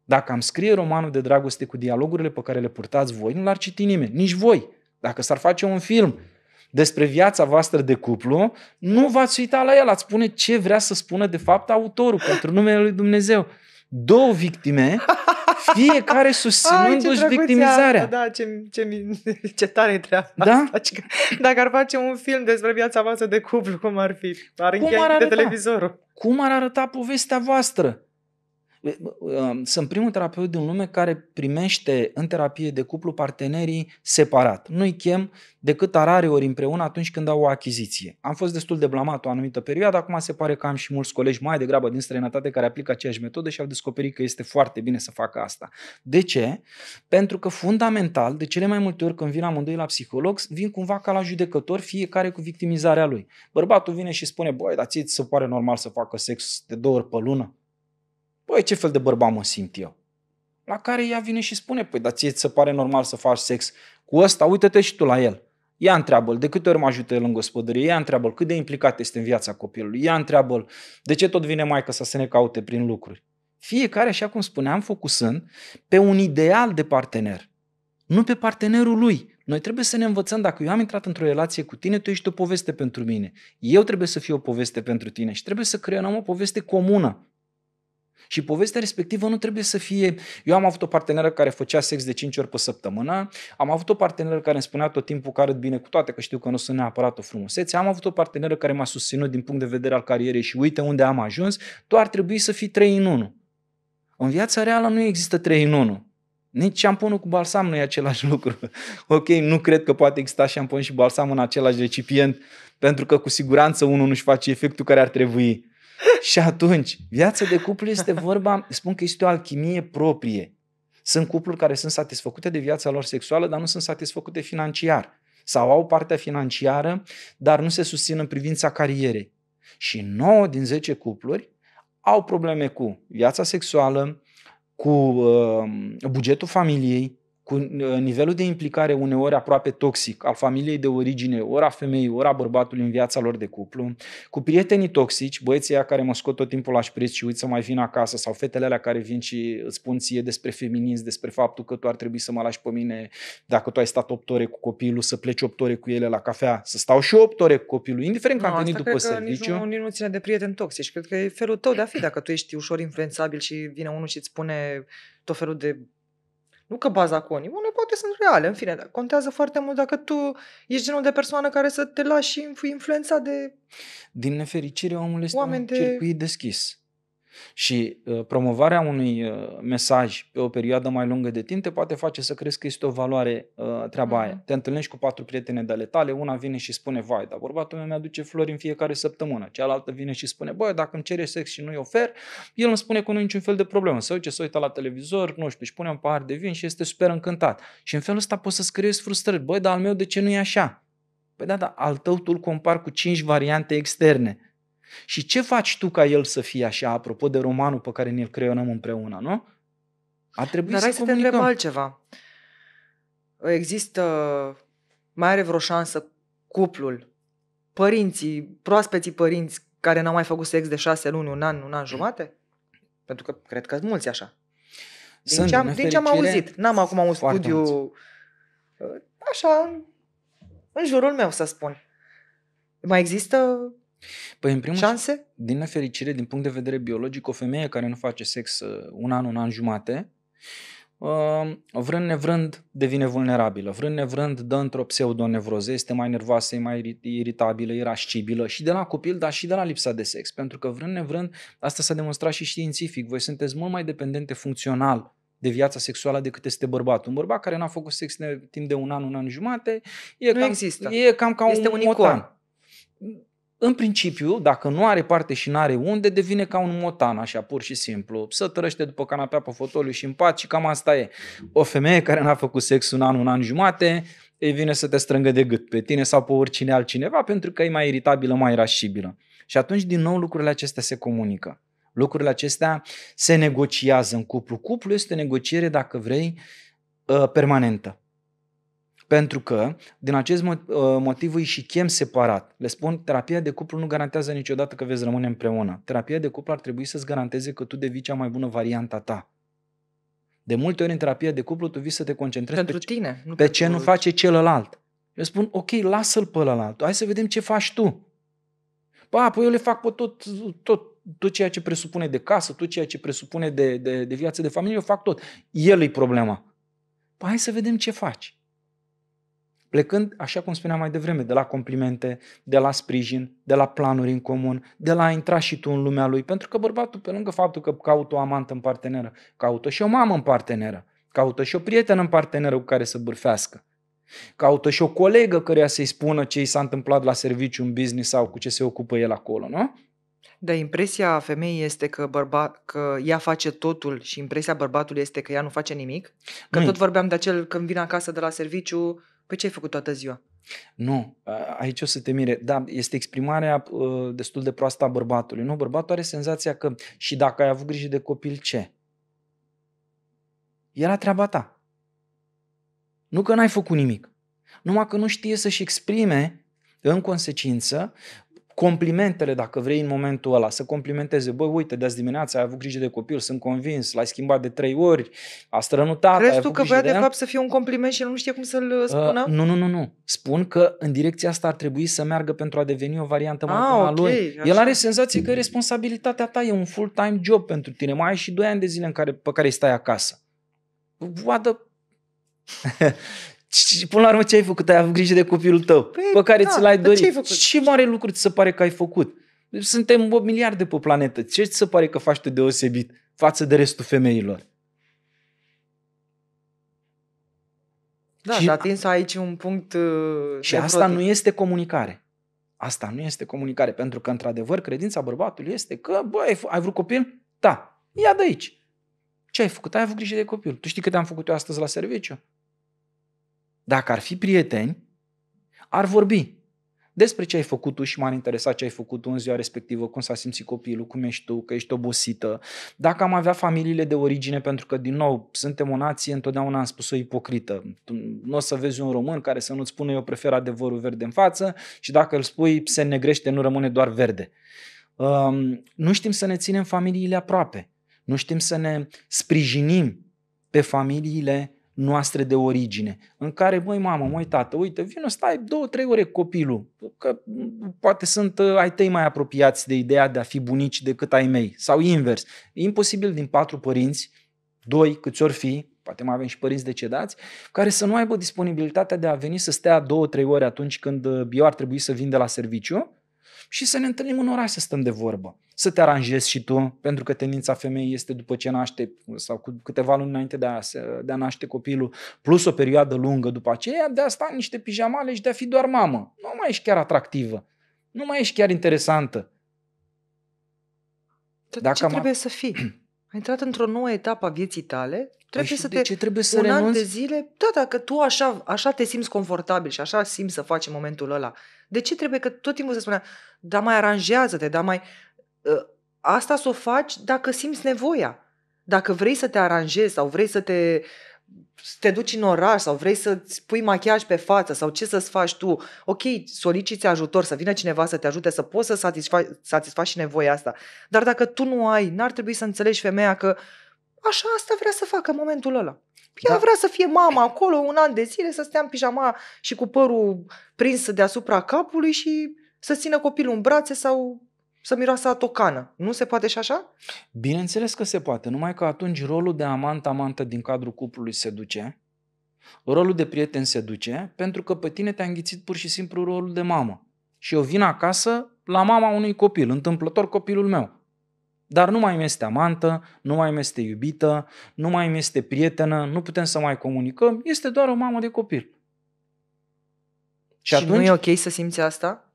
Dacă am scrie romanul de dragoste cu dialogurile pe care le purtați voi, nu l-ar citi nimeni, nici voi. Dacă s-ar face un film despre viața voastră de cuplu, nu v-ați uita la el, ați spune ce vrea să spună de fapt autorul pentru numele lui Dumnezeu. Două victime fiecare susținându-și Ai, victimizarea. Da, ce, ce, ce tare e treaba da? asta. Dacă ar face un film despre viața voastră de cuplu, cum ar fi? Ar cum ar arăta? televizorul. Cum ar arăta povestea voastră? Um, sunt primul terapeut din lume care primește în terapie de cuplu partenerii separat. Nu-i chem decât arare ori împreună atunci când au o achiziție. Am fost destul de blamat o anumită perioadă, acum se pare că am și mulți colegi mai degrabă din străinătate care aplică aceeași metodă și au descoperit că este foarte bine să facă asta. De ce? Pentru că fundamental, de cele mai multe ori când vin amândoi la psiholog, vin cumva ca la judecător, fiecare cu victimizarea lui. Bărbatul vine și spune, băi, dar ție ți se pare normal să facă sex de două ori pe lună? băi, ce fel de bărbat mă simt eu? La care ea vine și spune, păi, dar ție ți se pare normal să faci sex cu ăsta? Uită-te și tu la el. Ea întreabă de câte ori mă ajută el în gospodărie, ea întreabă cât de implicat este în viața copilului, ea întreabă de ce tot vine maica să se ne caute prin lucruri. Fiecare, așa cum spuneam, focusând pe un ideal de partener, nu pe partenerul lui. Noi trebuie să ne învățăm, dacă eu am intrat într-o relație cu tine, tu ești o poveste pentru mine. Eu trebuie să fiu o poveste pentru tine și trebuie să creăm o poveste comună și povestea respectivă nu trebuie să fie... Eu am avut o parteneră care făcea sex de 5 ori pe săptămână, am avut o parteneră care îmi spunea tot timpul că arăt bine cu toate, că știu că nu sunt neapărat o frumusețe, am avut o parteneră care m-a susținut din punct de vedere al carierei și uite unde am ajuns, tu ar trebui să fii 3 în 1. În viața reală nu există 3 în 1. Nici șamponul cu balsam nu e același lucru. ok, nu cred că poate exista șampon și balsam în același recipient, pentru că cu siguranță unul nu-și face efectul care ar trebui. Și atunci, viața de cuplu este vorba, spun că este o alchimie proprie. Sunt cupluri care sunt satisfăcute de viața lor sexuală, dar nu sunt satisfăcute financiar. Sau au partea financiară, dar nu se susțin în privința carierei. Și 9 din 10 cupluri au probleme cu viața sexuală, cu uh, bugetul familiei, cu uh, nivelul de implicare uneori aproape toxic al familiei de origine, ora femeii, ora bărbatului în viața lor de cuplu, cu prietenii toxici, băieții care mă scot tot timpul la șpriț și uit să mai vin acasă, sau fetele alea care vin și îți spun ție despre feminism, despre faptul că tu ar trebui să mă lași pe mine dacă tu ai stat 8 ore cu copilul, să pleci 8 ore cu ele la cafea, să stau și 8 ore cu copilul, indiferent că no, am venit după serviciu. nu, nu ține de prieteni toxici, cred că e felul tău de a fi dacă tu ești ușor influențabil și vine unul și îți spune tot felul de nu că bazaconii, unele poate sunt reale, în fine, dar contează foarte mult dacă tu ești genul de persoană care să te lași influența de... Din nefericire, omul este un de... circuit deschis. Și uh, promovarea unui uh, mesaj pe o perioadă mai lungă de timp te poate face să crezi că este o valoare uh, treaba aia. Mhm. Te întâlnești cu patru prietene de ale tale, una vine și spune, vai, dar bărbatul meu mi-aduce flori în fiecare săptămână. Cealaltă vine și spune, băi, dacă îmi cere sex și nu-i ofer, el îmi spune că nu e niciun fel de problemă. Să uite, să uită la televizor, nu știu, își pune un pahar de vin și este super încântat. Și în felul ăsta poți să scriezi frustrări. Băi, dar al meu de ce nu e așa? Păi da, da, al tău tu îl compar cu cinci variante externe. Și ce faci tu ca el să fie așa, apropo de romanul pe care ne-l creionăm împreună, nu? A trebuit Dar să hai să comunicăm. te întreb altceva. Există, mai are vreo șansă cuplul, părinții, proaspeții părinți care n-au mai făcut sex de șase luni, un an, un an jumate? Pentru că cred că mulți așa. Din, Sunt, ce, am, din ce am auzit. N-am acum un studiu mulți. așa în jurul meu, să spun. Mai există Păi, în primul Șanse? Din nefericire, din punct de vedere biologic, o femeie care nu face sex uh, un an, un an jumate, uh, vrând nevrând devine vulnerabilă, vrând nevrând dă într-o pseudonevroză, este mai nervoasă, e mai iritabilă, irascibilă și de la copil, dar și de la lipsa de sex, pentru că vrând nevrând, asta s-a demonstrat și științific, voi sunteți mult mai dependente funcțional de viața sexuală decât este bărbatul. Un bărbat care n-a făcut sex timp de un an, un an jumate, e nu cam, există. E cam ca este un, un icon. Motan în principiu, dacă nu are parte și nu are unde, devine ca un motan, așa, pur și simplu. Să trăște după canapea pe fotoliu și în pat și cam asta e. O femeie care n-a făcut sex un an, un an jumate, ei vine să te strângă de gât pe tine sau pe oricine altcineva pentru că e mai iritabilă, mai irascibilă. Și atunci, din nou, lucrurile acestea se comunică. Lucrurile acestea se negociază în cuplu. Cuplu este o negociere, dacă vrei, uh, permanentă. Pentru că, din acest uh, motiv, îi și chem separat. Le spun, terapia de cuplu nu garantează niciodată că veți rămâne împreună. Terapia de cuplu ar trebui să-ți garanteze că tu devii cea mai bună varianta ta. De multe ori în terapia de cuplu tu vii să te concentrezi pentru pe, tine, nu pe ce nu face celălalt. Eu spun, ok, lasă-l pe ălalt. Hai să vedem ce faci tu. Pa, păi eu le fac pe tot, tot, tot ceea ce presupune de casă, tot ceea ce presupune de, de, de viață de familie, eu fac tot. El e problema. Pa, păi hai să vedem ce faci. Plecând, așa cum spuneam mai devreme, de la complimente, de la sprijin, de la planuri în comun, de la a intra și tu în lumea lui, pentru că bărbatul, pe lângă faptul că caută o amantă în parteneră, caută și o mamă în parteneră, caută și o prietenă în parteneră cu care să bârfească. Caută și o colegă căreia să-i spună ce i s-a întâmplat la serviciu, în business sau cu ce se ocupă el acolo, nu? Da, impresia femeii este că, bărba, că ea face totul și impresia bărbatului este că ea nu face nimic. Că nu. tot vorbeam de acel când vine acasă de la serviciu, Păi ce ai făcut toată ziua? Nu, aici o să te mire. Da, este exprimarea ă, destul de proastă a bărbatului. Nu, bărbatul are senzația că și dacă ai avut grijă de copil, ce? Era treaba ta. Nu că n-ai făcut nimic. Numai că nu știe să-și exprime în consecință complimentele, dacă vrei, în momentul ăla, să complimenteze, băi, uite, de azi dimineața ai avut grijă de copil, sunt convins, l-ai schimbat de trei ori, a strănutat, Crezi tu că vrea de, de fapt să fie un compliment și el nu știe cum să-l uh, uh, spună? Uh, nu, nu, nu, nu. Spun că în direcția asta ar trebui să meargă pentru a deveni o variantă ah, mai bună a okay, lui. El are senzație că responsabilitatea ta e un full-time job pentru tine. Mai ai și doi ani de zile în care, pe care stai acasă. Vadă până la urmă ce ai făcut? Ai avut grijă de copilul tău, păi, pe care da, ți l-ai dorit. Ce, ce mare lucru ți se pare că ai făcut? Deci suntem 8 miliarde pe planetă. Ce ți se pare că faci tu deosebit față de restul femeilor? Da, și, și atins aici un punct... Uh, și asta nu este comunicare. Asta nu este comunicare, pentru că, într-adevăr, credința bărbatului este că, bă, ai, ai vrut copil? Da, ia de aici. Ce ai făcut? Ai avut grijă de copil. Tu știi cât am făcut eu astăzi la serviciu? dacă ar fi prieteni, ar vorbi despre ce ai făcut tu și m-ar interesa ce ai făcut tu în ziua respectivă, cum s-a simțit copilul, cum ești tu, că ești obosită. Dacă am avea familiile de origine, pentru că, din nou, suntem o nație, întotdeauna am spus-o ipocrită. Nu o să vezi un român care să nu-ți spună eu prefer adevărul verde în față și dacă îl spui se negrește, nu rămâne doar verde. Um, nu știm să ne ținem familiile aproape. Nu știm să ne sprijinim pe familiile noastre de origine, în care, măi mamă, măi tată, uite, vină, stai două, trei ore copilul, că poate sunt uh, ai tăi mai apropiați de ideea de a fi bunici decât ai mei, sau invers. E imposibil din patru părinți, doi, câți ori fi, poate mai avem și părinți decedați, care să nu aibă disponibilitatea de a veni să stea două, trei ore atunci când eu uh, ar trebui să vin de la serviciu și să ne întâlnim în oraș să stăm de vorbă să te aranjezi și tu, pentru că tendința femeii este după ce naște sau cu câteva luni înainte de a, de a naște copilul, plus o perioadă lungă după aceea, de a sta în niște pijamale și de a fi doar mamă. Nu mai ești chiar atractivă. Nu mai ești chiar interesantă. Dar Dacă ce am... trebuie să fii? Ai intrat într-o nouă etapă a vieții tale, trebuie păi să de te ce trebuie să un renunți? an de zile, da, dacă tu așa, așa te simți confortabil și așa simți să faci momentul ăla, de ce trebuie că tot timpul se spunea, da mai aranjează-te, da mai, Ă, asta să o faci dacă simți nevoia. Dacă vrei să te aranjezi sau vrei să te, să te duci în oraș sau vrei să-ți pui machiaj pe față sau ce să-ți faci tu, ok, soliciți ajutor, să vină cineva să te ajute, să poți să satisfaci, satisfaci și nevoia asta. Dar dacă tu nu ai, n-ar trebui să înțelegi femeia că așa asta vrea să facă în momentul ăla. Ea da. vrea să fie mama acolo un an de zile, să stea în pijama și cu părul prins deasupra capului și să țină copilul în brațe sau să miroasă a tocană. Nu se poate și așa? Bineînțeles că se poate, numai că atunci rolul de amant-amantă din cadrul cuplului se duce, rolul de prieten se duce, pentru că pe tine te-a înghițit pur și simplu rolul de mamă. Și eu vin acasă la mama unui copil, întâmplător copilul meu. Dar nu mai mi este amantă, nu mai mi este iubită, nu mai mi este prietenă, nu putem să mai comunicăm, este doar o mamă de copil. Și, și atunci, nu e ok să simți asta?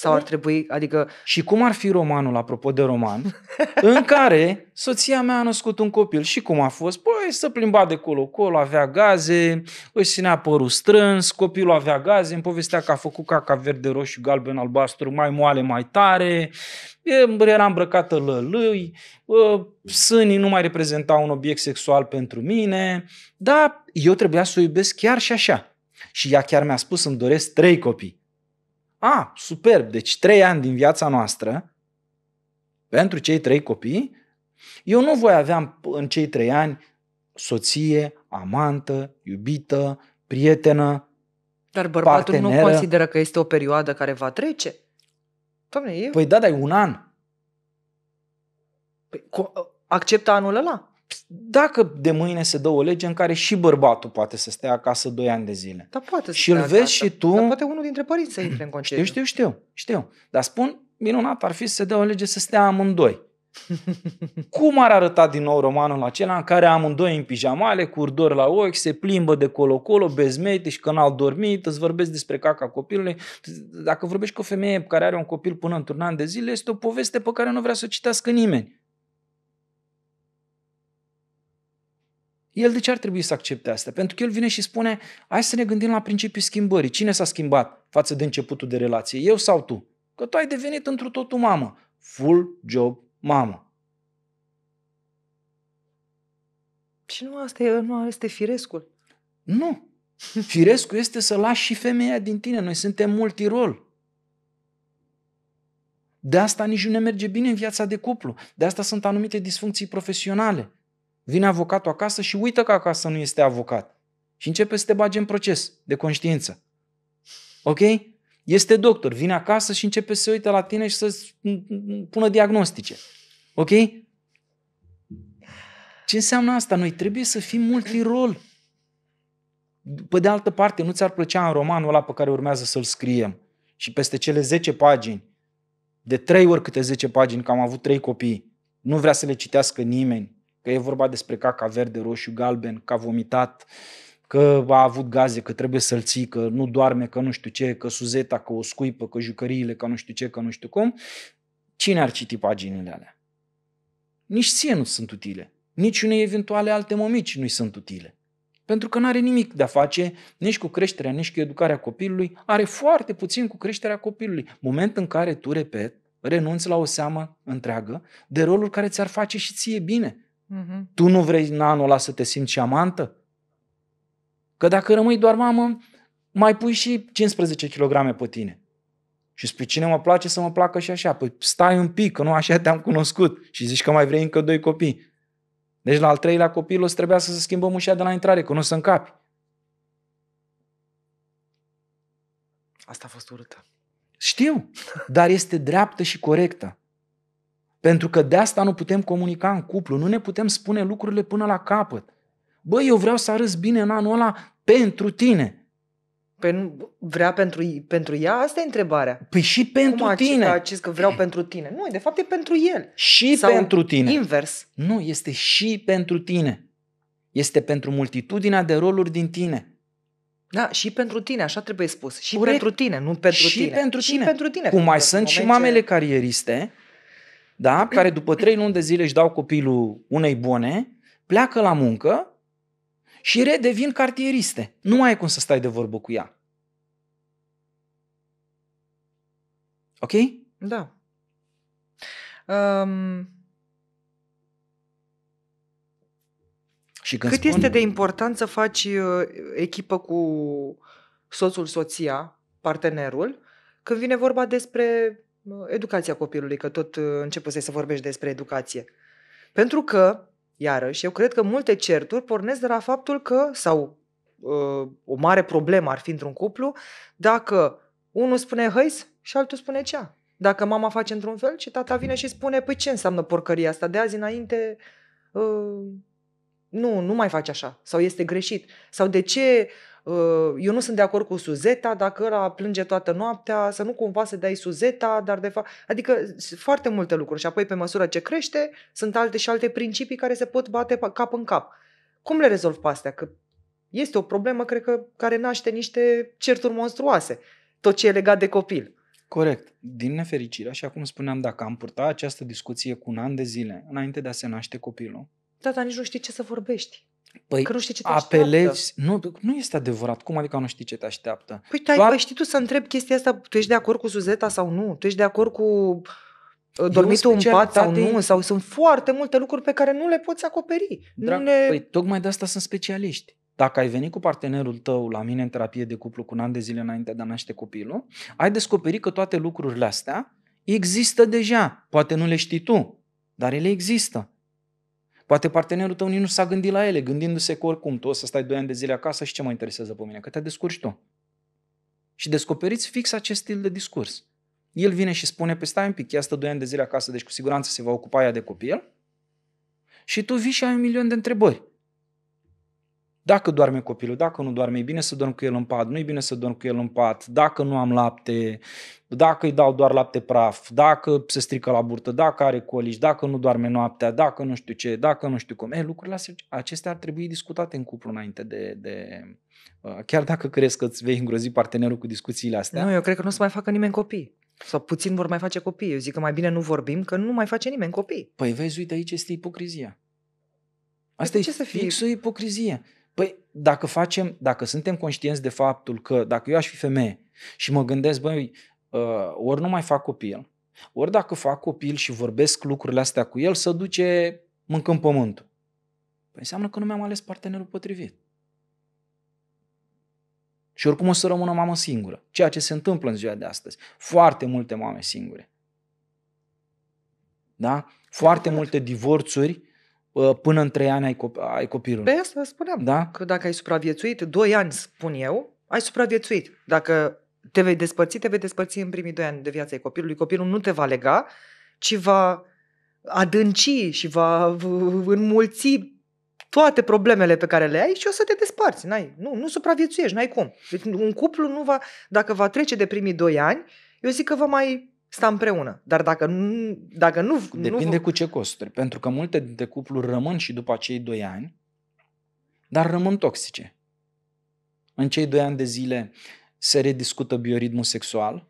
Sau ar da. trebui, adică, și cum ar fi romanul, apropo de roman, în care soția mea a născut un copil și cum a fost? Păi, să plimba de colo-colo, avea gaze, își ținea părul strâns, copilul avea gaze, îmi povestea că a făcut caca verde, roșu, galben, albastru, mai moale, mai tare, era îmbrăcată lălâi, ă, sânii nu mai reprezentau un obiect sexual pentru mine, dar eu trebuia să o iubesc chiar și așa. Și ea chiar mi-a spus, îmi doresc trei copii. A, superb, deci trei ani din viața noastră, pentru cei trei copii, eu nu voi avea în cei trei ani soție, amantă, iubită, prietenă, Dar bărbatul parteneră. nu consideră că este o perioadă care va trece? Doamne, eu... Păi da, dar un an. Păi, acceptă anul ăla dacă de mâine se dă o lege în care și bărbatul poate să stea acasă 2 ani de zile. Dar poate să și îl vezi acasă, și tu... Dar poate unul dintre părinți să intre în concediu. Știu, știu, știu. știu. Dar spun, minunat ar fi să se dea o lege să stea amândoi. Cum ar arăta din nou romanul acela în care amândoi în pijamale, cu urdor la ochi, se plimbă de colo-colo, bezmetici, că n-au dormit, îți vorbesc despre caca copilului. Dacă vorbești cu o femeie care are un copil până într-un an de zile, este o poveste pe care nu vrea să o citească nimeni. El de ce ar trebui să accepte asta? Pentru că el vine și spune, hai să ne gândim la principiul schimbării. Cine s-a schimbat față de începutul de relație? Eu sau tu? Că tu ai devenit într-o totul mamă. Full job mamă. Și nu asta, e, nu este firescul. Nu. Firescul este să lași și femeia din tine. Noi suntem multirol. De asta nici nu ne merge bine în viața de cuplu. De asta sunt anumite disfuncții profesionale. Vine avocatul acasă și uită că acasă nu este avocat. Și începe să te bage în proces de conștiință. Ok? Este doctor, vine acasă și începe să se uite la tine și să pună diagnostice. Ok? Ce înseamnă asta? Noi trebuie să fim multirol. Pe de altă parte, nu ți-ar plăcea în romanul ăla pe care urmează să-l scriem și peste cele 10 pagini, de trei ori câte 10 pagini, că am avut trei copii, nu vrea să le citească nimeni, că e vorba despre caca verde, roșu, galben, că a vomitat, că a avut gaze, că trebuie să-l ții, că nu doarme, că nu știu ce, că suzeta, că o scuipă, că jucăriile, că nu știu ce, că nu știu cum. Cine ar citi paginile alea? Nici ție nu sunt utile. Nici unei eventuale alte momici nu-i sunt utile. Pentru că nu are nimic de a face nici cu creșterea, nici cu educarea copilului, are foarte puțin cu creșterea copilului. Moment în care tu, repet, renunți la o seamă întreagă de rolul care ți-ar face și ție bine. Mm-hmm. Tu nu vrei în anul ăla să te simți și amantă? Că dacă rămâi doar mamă, mai pui și 15 kg pe tine. Și spui, cine mă place să mă placă și așa. Păi stai un pic, că nu așa te-am cunoscut. Și zici că mai vrei încă doi copii. Deci la al treilea copil o să trebuia să se schimbăm ușa de la intrare, că nu o să încapi. Asta a fost urâtă. Știu, dar este dreaptă și corectă. Pentru că de asta nu putem comunica în cuplu, nu ne putem spune lucrurile până la capăt. Băi, eu vreau să arăți bine în anul ăla pentru tine. Pe, păi vrea pentru, pentru ea? Asta e întrebarea. Păi și pentru Cum tine. Cum acest că vreau pentru tine? Nu, de fapt e pentru el. Și Sau pentru tine. invers. Nu, este și pentru tine. Este pentru multitudinea de roluri din tine. Da, și pentru tine, așa trebuie spus. Și Corect. pentru tine, nu pentru și tine. Pentru tine. Și pentru tine. Cum mai sunt și mamele ce... carieriste da? care după trei luni de zile își dau copilul unei bune, pleacă la muncă și redevin cartieriste. Nu mai e cum să stai de vorbă cu ea. Ok? Da. Um... Și Cât spun... este de important să faci uh, echipă cu soțul, soția, partenerul, când vine vorba despre educația copilului, că tot uh, începuse să vorbești despre educație. Pentru că, iarăși, eu cred că multe certuri pornesc de la faptul că, sau uh, o mare problemă ar fi într-un cuplu, dacă unul spune hăis și altul spune cea. Dacă mama face într-un fel și tata vine și spune, păi ce înseamnă porcăria asta? De azi înainte uh, nu, nu mai faci așa. Sau este greșit. Sau de ce uh, eu nu sunt de acord cu Suzeta, dacă ăla plânge toată noaptea, să nu cumva să dai Suzeta, dar de fapt... Adică foarte multe lucruri și apoi pe măsură ce crește, sunt alte și alte principii care se pot bate cap în cap. Cum le rezolv pe astea? Că este o problemă, cred că, care naște niște certuri monstruoase. Tot ce e legat de copil. Corect. Din nefericire, așa cum spuneam, dacă am purtat această discuție cu un an de zile înainte de a se naște copilul, da, dar nici nu știi ce să vorbești. Păi că nu știi ce te apelezi, așteaptă. nu, nu este adevărat. Cum adică nu știi ce te așteaptă? Păi tai, Doar... Păi știi tu să întrebi chestia asta, tu ești de acord cu Suzeta sau nu? Tu ești de acord cu uh, dormitul în pat sau nu? Sau sunt foarte multe lucruri pe care nu le poți acoperi. Drag, nu le... Păi tocmai de asta sunt specialiști. Dacă ai venit cu partenerul tău la mine în terapie de cuplu cu un an de zile înainte de a naște copilul, ai descoperit că toate lucrurile astea există deja. Poate nu le știi tu, dar ele există. Poate partenerul tău nici nu s-a gândit la ele, gândindu-se că oricum tu o să stai 2 ani de zile acasă și ce mă interesează pe mine? Că te descurci tu. Și descoperiți fix acest stil de discurs. El vine și spune, pe păi stai un pic, ia stă 2 ani de zile acasă, deci cu siguranță se va ocupa ea de copil. Și tu vii și ai un milion de întrebări. Dacă doarme copilul, dacă nu doarme, e bine să dorm cu el în pat, nu e bine să dorm cu el în pat, dacă nu am lapte, dacă îi dau doar lapte praf, dacă se strică la burtă, dacă are colici, dacă nu doarme noaptea, dacă nu știu ce, dacă nu știu cum. E, lucrurile astea, acestea ar trebui discutate în cuplu înainte de, de uh, chiar dacă crezi că îți vei îngrozi partenerul cu discuțiile astea. Nu, eu cred că nu o să mai facă nimeni copii. Sau puțin vor mai face copii. Eu zic că mai bine nu vorbim, că nu mai face nimeni copii. Păi vezi, uite, aici este ipocrizia. Păi Asta de e ce să fie? fix o ipocrizie. Păi dacă facem, dacă suntem conștienți de faptul că dacă eu aș fi femeie și mă gândesc, băi, uh, ori nu mai fac copil, ori dacă fac copil și vorbesc lucrurile astea cu el, să duce mâncând pământul. Păi înseamnă că nu mi-am ales partenerul potrivit. Și oricum o să rămână mamă singură. Ceea ce se întâmplă în ziua de astăzi. Foarte multe mame singure. Da? Foarte multe divorțuri Ă, până în trei ani ai, cop- ai copilul. Pe asta spuneam, da? că dacă ai supraviețuit, doi ani spun eu, ai supraviețuit. Dacă te vei despărți, te vei despărți în primii doi ani de viața ai copilului. Copilul nu te va lega, ci va adânci și va înmulți toate problemele pe care le ai și o să te desparți. N-ai, nu, nu supraviețuiești, n-ai cum. Deci un cuplu nu va, dacă va trece de primii doi ani, eu zic că va mai sta împreună. Dar dacă nu... Dacă nu Depinde nu... cu ce costuri. Pentru că multe dintre cupluri rămân și după acei doi ani, dar rămân toxice. În cei doi ani de zile se rediscută bioritmul sexual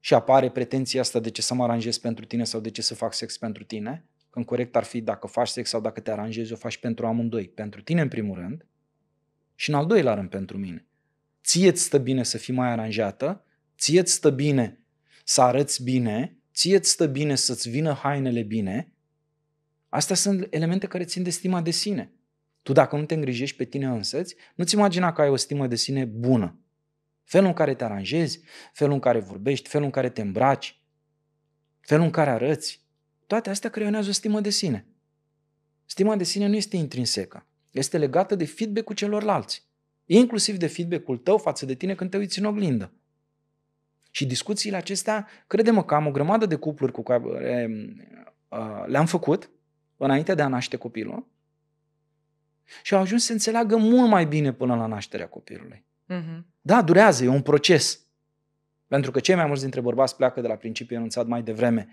și apare pretenția asta de ce să mă aranjez pentru tine sau de ce să fac sex pentru tine, când corect ar fi dacă faci sex sau dacă te aranjezi, o faci pentru amândoi. Pentru tine în primul rând și în al doilea rând pentru mine. Ție-ți stă bine să fii mai aranjată, ție-ți stă bine să arăți bine, ție îți stă bine să-ți vină hainele bine, astea sunt elemente care țin de stima de sine. Tu dacă nu te îngrijești pe tine însăți, nu-ți imagina că ai o stimă de sine bună. Felul în care te aranjezi, felul în care vorbești, felul în care te îmbraci, felul în care arăți, toate astea creionează o stimă de sine. Stima de sine nu este intrinsecă, este legată de feedback-ul celorlalți, inclusiv de feedback-ul tău față de tine când te uiți în oglindă. Și discuțiile acestea, credem că am o grămadă de cupluri cu care eh, eh, le-am făcut înainte de a naște copilul și au ajuns să înțeleagă mult mai bine până la nașterea copilului. Uh-huh. Da, durează, e un proces. Pentru că cei mai mulți dintre bărbați pleacă de la principiul enunțat mai devreme.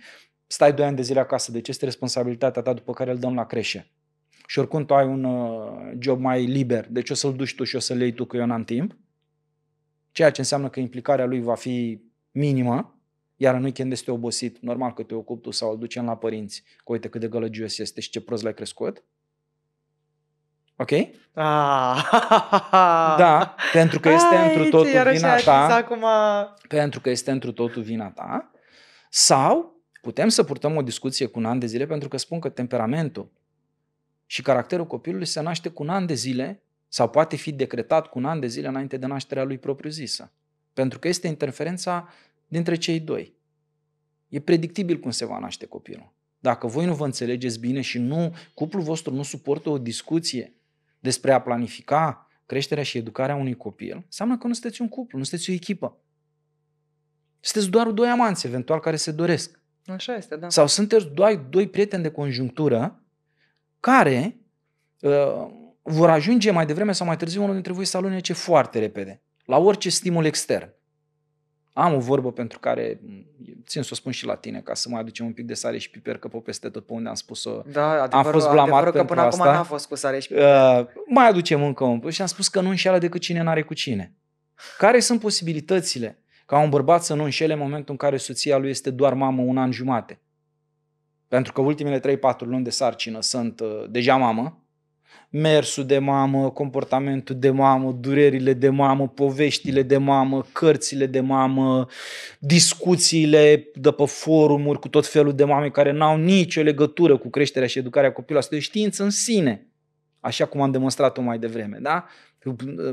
Stai doi ani de zile acasă, ce este responsabilitatea ta după care îl dăm la creșe. Și oricum tu ai un uh, job mai liber, deci o să-l duci tu și o să-l iei tu că eu n-am timp. Ceea ce înseamnă că implicarea lui va fi minimă, iar în weekend este obosit, normal că te ocupi tu sau îl ducem la părinți, că uite cât de gălăgios este și ce prost l-ai crescut. Ok? Ah. Da, pentru că este într întru totul vina ta. Acum... Pentru că este într totul vina ta. Sau putem să purtăm o discuție cu un an de zile pentru că spun că temperamentul și caracterul copilului se naște cu un an de zile sau poate fi decretat cu un an de zile înainte de nașterea lui propriu-zisă. Pentru că este interferența dintre cei doi. E predictibil cum se va naște copilul. Dacă voi nu vă înțelegeți bine și nu, cuplul vostru nu suportă o discuție despre a planifica creșterea și educarea unui copil, înseamnă că nu sunteți un cuplu, nu sunteți o echipă. Sunteți doar doi amanți, eventual, care se doresc. Așa este, da. Sau sunteți doi, doi prieteni de conjunctură care uh, vor ajunge mai devreme sau mai târziu unul dintre voi să alunece foarte repede la orice stimul extern. Am o vorbă pentru care țin să o spun și la tine, ca să mai aducem un pic de sare și piper, că pe peste tot pe unde am spus-o. Da, am fost blamat că până asta. acum n-a fost cu sare și piper. Uh, mai aducem încă un pic și am spus că nu înșeală decât cine n-are cu cine. Care sunt posibilitățile ca un bărbat să nu înșele în momentul în care soția lui este doar mamă un an jumate? Pentru că ultimele 3-4 luni de sarcină sunt uh, deja mamă, mersul de mamă, comportamentul de mamă, durerile de mamă, poveștile de mamă, cărțile de mamă, discuțiile de pe forumuri cu tot felul de mame care n-au nicio legătură cu creșterea și educarea copilului. Asta e știință în sine, așa cum am demonstrat-o mai devreme. Da?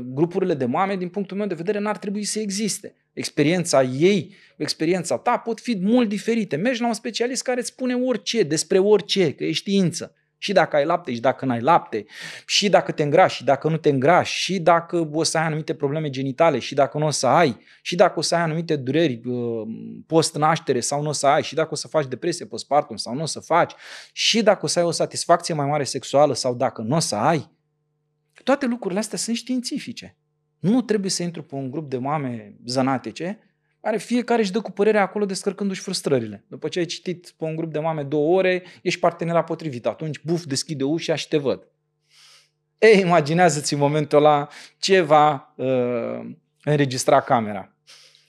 Grupurile de mame, din punctul meu de vedere, n-ar trebui să existe. Experiența ei, experiența ta pot fi mult diferite. Mergi la un specialist care îți spune orice, despre orice, că e știință. Și dacă ai lapte și dacă n-ai lapte, și dacă te îngrași și dacă nu te îngrași, și dacă o să ai anumite probleme genitale și dacă nu o să ai, și dacă o să ai anumite dureri uh, post-naștere sau nu o să ai, și dacă o să faci depresie postpartum sau nu o să faci, și dacă o să ai o satisfacție mai mare sexuală sau dacă nu o să ai. Toate lucrurile astea sunt științifice. Nu trebuie să intru pe un grup de mame zănatice are fiecare își dă cu părerea acolo descărcându-și frustrările. După ce ai citit pe un grup de mame două ore, ești partenera potrivit. Atunci, buf, deschide ușa și te văd. Ei, imaginează-ți în momentul ăla ce va uh, înregistra camera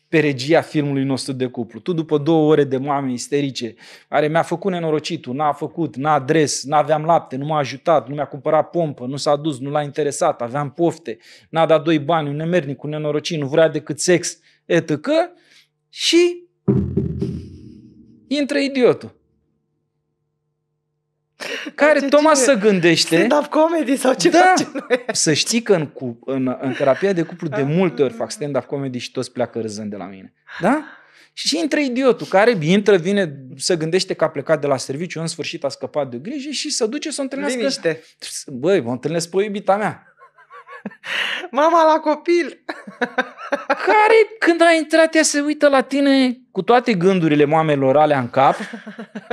pe regia filmului nostru de cuplu. Tu după două ore de mame isterice, care mi-a făcut nenorocitul, n-a făcut, n-a adres, n-aveam lapte, nu m-a ajutat, nu mi-a cumpărat pompă, nu s-a dus, nu l-a interesat, aveam pofte, n-a dat doi bani, un nemernic, un nenorocit, nu vrea decât sex, etc și intră idiotul. Care ce, Toma să gândește... Stand-up comedy sau ce da, face Să știi că în, cu, în, în terapia de cuplu de ah. multe ori fac stand-up comedy și toți pleacă râzând de la mine. Da? Și intră idiotul care intră, vine, se gândește că a plecat de la serviciu, în sfârșit a scăpat de grijă și se duce să o întâlnească. Liniște. Băi, mă întâlnesc pe iubita mea. Mama la copil! Care, când a intrat, ea se uită la tine cu toate gândurile mamelor alea în cap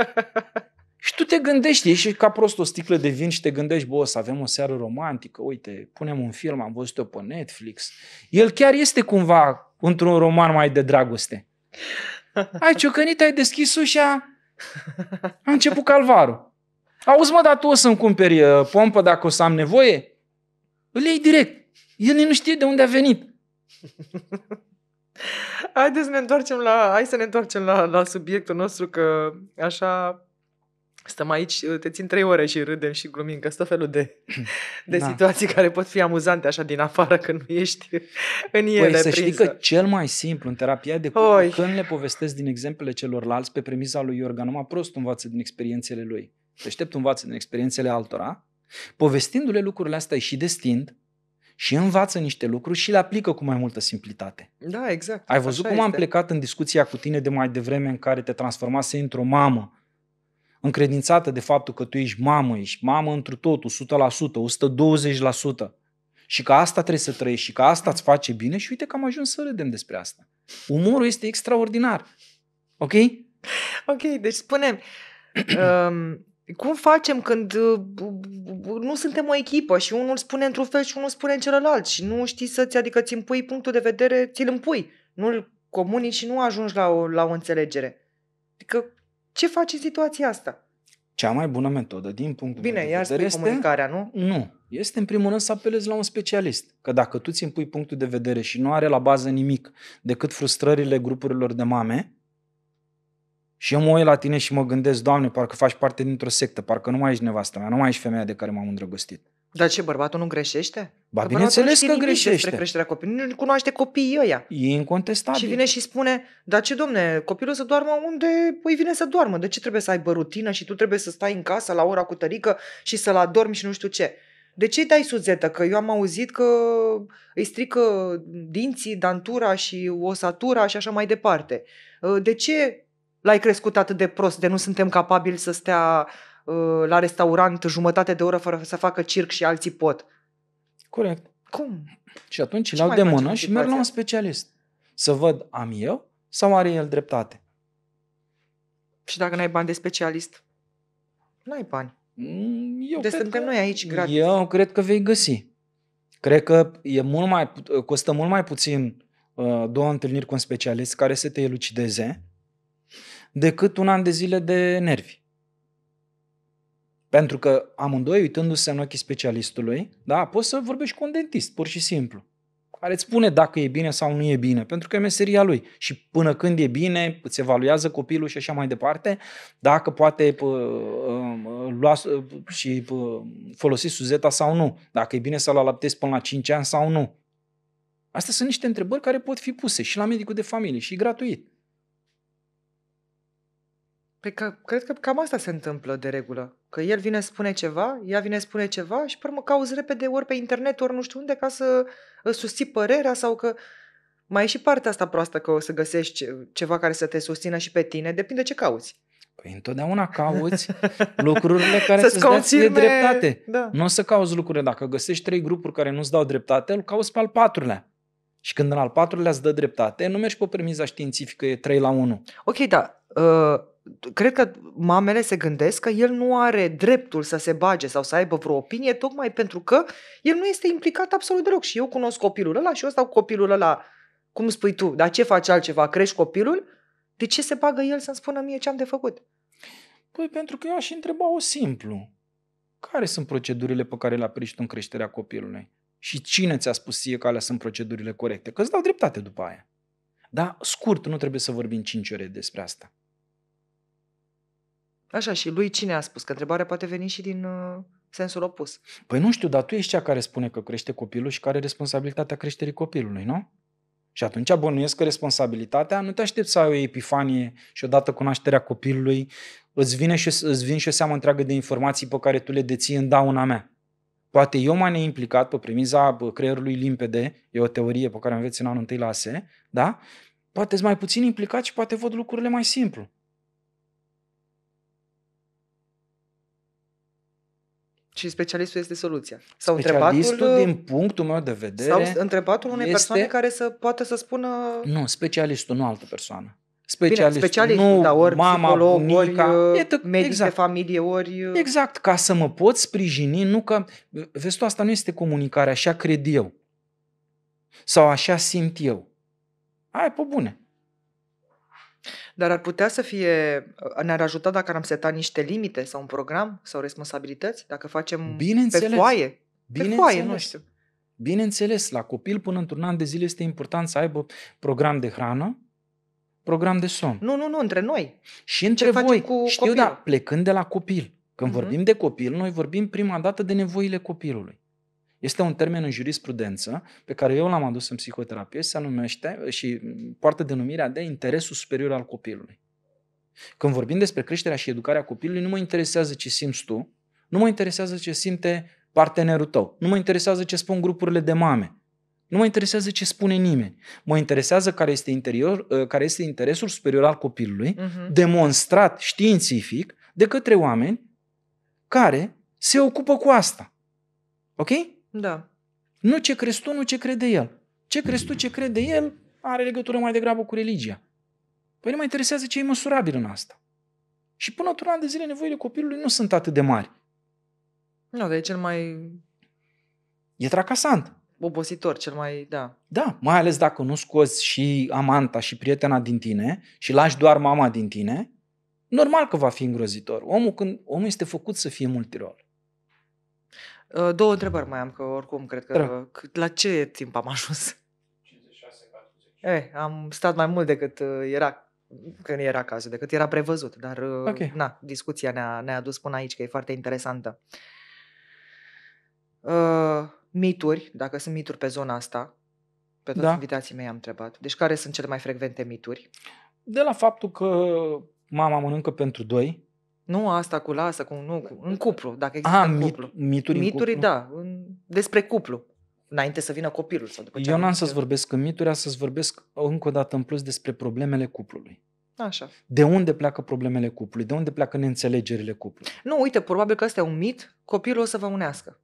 și tu te gândești, ești ca prost o sticlă de vin și te gândești, bă, o să avem o seară romantică, uite, punem un film, am văzut-o pe Netflix. El chiar este cumva într-un roman mai de dragoste. Ai ciocănit, ai deschis ușa, a început calvarul. Auzi, mă, dar tu o să-mi cumperi uh, pompă dacă o să am nevoie? Îl iei direct. El nu știe de unde a venit. Haideți să ne întoarcem la, hai să ne întoarcem la, la subiectul nostru, că așa stăm aici, te țin trei ore și râdem și glumim, că sunt felul de, de da. situații care pot fi amuzante așa din afară când nu ești în ele păi, să știi că cel mai simplu în terapia de Oi. când le povestesc din exemplele celorlalți pe premiza lui Iorga, numai prost învață din experiențele lui. Deștept învață din experiențele altora Povestindu-le lucrurile astea și destind, și învață niște lucruri și le aplică cu mai multă simplitate. Da, exact. Ai văzut cum este. am plecat în discuția cu tine de mai devreme în care te transformase într-o mamă încredințată de faptul că tu ești mamă, ești mamă întru totul, 100%, 120% și că asta trebuie să trăiești și că asta îți face bine și uite că am ajuns să râdem despre asta. Umorul este extraordinar. Ok? Ok, deci spunem, um, cum facem când uh, nu suntem o echipă și unul spune într-un fel și unul spune în celălalt și nu știi să-ți, adică ți împui punctul de vedere, ți-l împui, nu-l comunici și nu ajungi la o, la o înțelegere. Adică ce faci în situația asta? Cea mai bună metodă, din punctul Bine, meu de vedere, spui este... comunicarea, nu? Nu. Este, în primul rând, să apelezi la un specialist. Că dacă tu ți împui punctul de vedere și nu are la bază nimic decât frustrările grupurilor de mame, și eu mă uit la tine și mă gândesc, Doamne, parcă faci parte dintr-o sectă, parcă nu mai ești nevastă mea, nu mai ești femeia de care m-am îndrăgostit. Dar ce, bărbatul nu greșește? Ba, bineînțeles că greșește. creșterea copilului, nu cunoaște copiii ăia. E incontestabil. Și vine și spune, dar ce, domne, copilul să doarmă unde Păi vine să doarmă? De ce trebuie să aibă rutină și tu trebuie să stai în casă la ora cu tărică și să-l adormi și nu știu ce? De ce dai suzetă? Că eu am auzit că îi strică dinții, dantura și osatura și așa mai departe. De ce L-ai crescut atât de prost de nu suntem capabili să stea uh, la restaurant jumătate de oră fără să facă circ și alții pot. Corect. Cum? Și atunci îl iau de mână și merg la un specialist. Să văd am eu sau are el dreptate. Și dacă n-ai bani de specialist? N-ai bani. Mm, eu cred suntem noi aici gratis. Eu cred că vei găsi. Cred că e mult mai, costă mult mai puțin uh, două întâlniri cu un specialist care să te elucideze decât un an de zile de nervi. Pentru că amândoi, uitându-se în ochii specialistului, da, poți să vorbești cu un dentist, pur și simplu, care îți spune dacă e bine sau nu e bine, pentru că e meseria lui. Și până când e bine, îți evaluează copilul și așa mai departe, dacă poate pă, um, lua și pă, folosi suzeta sau nu, dacă e bine să-l alaptezi până la 5 ani sau nu. Astea sunt niște întrebări care pot fi puse și la medicul de familie și gratuit. Pe păi că, cred că cam asta se întâmplă de regulă. Că el vine spune ceva, ea vine spune ceva și pe urmă cauți repede ori pe internet, ori nu știu unde ca să susții părerea sau că... Mai e și partea asta proastă că o să găsești ceva care să te susțină și pe tine, depinde ce cauți. Păi întotdeauna cauți lucrurile care să-ți, să-ți dea dreptate. Da. Nu o să cauți lucrurile. Dacă găsești trei grupuri care nu-ți dau dreptate, îl cauți pe al patrulea. Și când în al patrulea îți dă dreptate, nu mergi pe premiza științifică, e 3 la 1. Ok, da. Uh cred că mamele se gândesc că el nu are dreptul să se bage sau să aibă vreo opinie, tocmai pentru că el nu este implicat absolut deloc. Și eu cunosc copilul ăla și eu stau copilul ăla, cum spui tu, dar ce faci altceva, crești copilul? De ce se bagă el să-mi spună mie ce am de făcut? Păi pentru că eu aș întreba-o simplu. Care sunt procedurile pe care le-a în creșterea copilului? Și cine ți-a spus ție că alea sunt procedurile corecte? Că îți dau dreptate după aia. Dar scurt, nu trebuie să vorbim 5 ore despre asta. Așa, și lui cine a spus? Că întrebarea poate veni și din uh, sensul opus. Păi nu știu, dar tu ești cea care spune că crește copilul și care are responsabilitatea creșterii copilului, nu? Și atunci bănuiesc că responsabilitatea nu te aștept să ai o epifanie și odată cu nașterea copilului îți, vine și, îți vin și o seamă întreagă de informații pe care tu le deții în dauna mea. Poate eu m-am neimplicat pe premiza creierului limpede, e o teorie pe care am înveți în anul întâi la ASE, da? Poate sunt mai puțin implicat și poate văd lucrurile mai simplu. și specialistul este soluția. Sau specialistul, din punctul meu de vedere... Sau întrebatul unei este... persoane care să poată să spună... Nu, specialistul, nu altă persoană. Specialist, Bine, specialist nu da, ori mama, psiholog, bunica, ori etă, medic exact. de familie, ori... Uh, exact, ca să mă pot sprijini, nu că... Vezi tu, asta nu este comunicare, așa cred eu. Sau așa simt eu. Ai pe bune. Dar ar putea să fie, uh, ne-ar ajuta dacă am setat niște limite sau un program sau responsabilități, dacă facem Bineînțeles. pe foaie. Bineînțeles. Pe foaie, nu știu. Bineînțeles, la copil până într-un an de zile este important să aibă program de hrană, program de somn. Nu, nu, nu, între noi. Și între Ce voi. Cu Știu, da, copilul? da, plecând de la copil. Când uh-huh. vorbim de copil, noi vorbim prima dată de nevoile copilului. Este un termen în jurisprudență pe care eu l-am adus în psihoterapie, se numește și poartă denumirea de interesul superior al copilului. Când vorbim despre creșterea și educarea copilului, nu mă interesează ce simți tu, nu mă interesează ce simte partenerul tău, nu mă interesează ce spun grupurile de mame, nu mă interesează ce spune nimeni. Mă interesează care este, interior, ă, care este interesul superior al copilului, uh-huh. demonstrat științific de către oameni care se ocupă cu asta. Ok? Da. Nu ce crezi tu, nu ce crede el. Ce crezi tu, ce crede el, are legătură mai degrabă cu religia. Păi nu mă interesează ce e măsurabil în asta. Și până într-un an de zile nevoile copilului nu sunt atât de mari. Nu, dar e cel mai... E tracasant. Obositor, cel mai, da. Da, mai ales dacă nu scoți și amanta și prietena din tine și lași doar mama din tine, normal că va fi îngrozitor. Omul, când, omul este făcut să fie multirol. Uh, două întrebări mai am, că oricum cred că... Da. La ce timp am ajuns? 56-40. Eh, am stat mai mult decât uh, era când era cazul, decât era prevăzut, dar uh, okay. na, discuția ne-a, ne-a dus până aici, că e foarte interesantă. Uh, mituri, dacă sunt mituri pe zona asta, pe toți da. invitații mei am întrebat. Deci care sunt cele mai frecvente mituri? De la faptul că mama mănâncă pentru doi, nu asta cu lasă, cu nu, cu, în cuplu, dacă există ah, mit, cuplu. mituri Mituri, cuplu? da, în, despre cuplu, înainte să vină copilul sau după ce Eu n-am să-ți vorbesc în mituri, să-ți vorbesc încă o dată în plus despre problemele cuplului. Așa. De unde pleacă problemele cuplului? De unde pleacă neînțelegerile cuplului? Nu, uite, probabil că asta e un mit, copilul o să vă unească.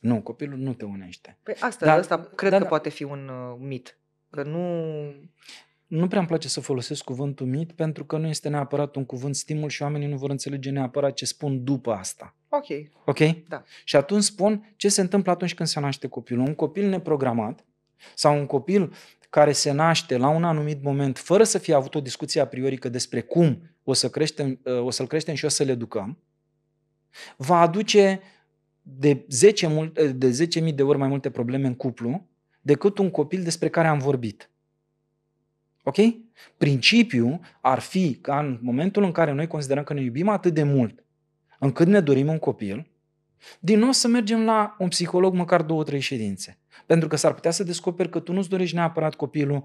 Nu, copilul nu te unește. Păi asta, dar, asta cred dar, că dar, poate fi un uh, mit. Că nu nu prea îmi place să folosesc cuvântul mit pentru că nu este neapărat un cuvânt stimul și oamenii nu vor înțelege neapărat ce spun după asta. Ok. Ok? Da. Și atunci spun ce se întâmplă atunci când se naște copilul. Un copil neprogramat sau un copil care se naște la un anumit moment fără să fie avut o discuție a priorică despre cum o, să creștem, uh, o să-l creștem și o să-l educăm, va aduce de 10.000 de, 10 de ori mai multe probleme în cuplu decât un copil despre care am vorbit. Ok? Principiul ar fi că în momentul în care noi considerăm că ne iubim atât de mult încât ne dorim un copil, din nou să mergem la un psiholog măcar două, trei ședințe. Pentru că s-ar putea să descoperi că tu nu-ți dorești neapărat copilul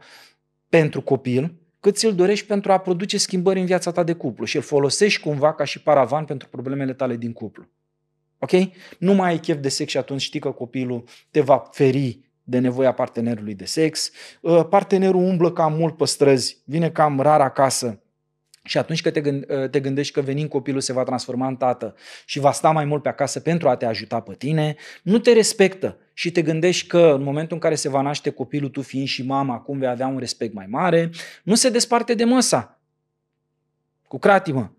pentru copil, cât ți-l dorești pentru a produce schimbări în viața ta de cuplu și îl folosești cumva ca și paravan pentru problemele tale din cuplu. Ok? Nu mai ai chef de sex și atunci știi că copilul te va feri de nevoia partenerului de sex, uh, partenerul umblă cam mult pe străzi, vine cam rar acasă, și atunci când uh, te, gândești că venind copilul se va transforma în tată și va sta mai mult pe acasă pentru a te ajuta pe tine, nu te respectă și te gândești că în momentul în care se va naște copilul, tu fiind și mama, acum vei avea un respect mai mare, nu se desparte de măsa cu cratimă,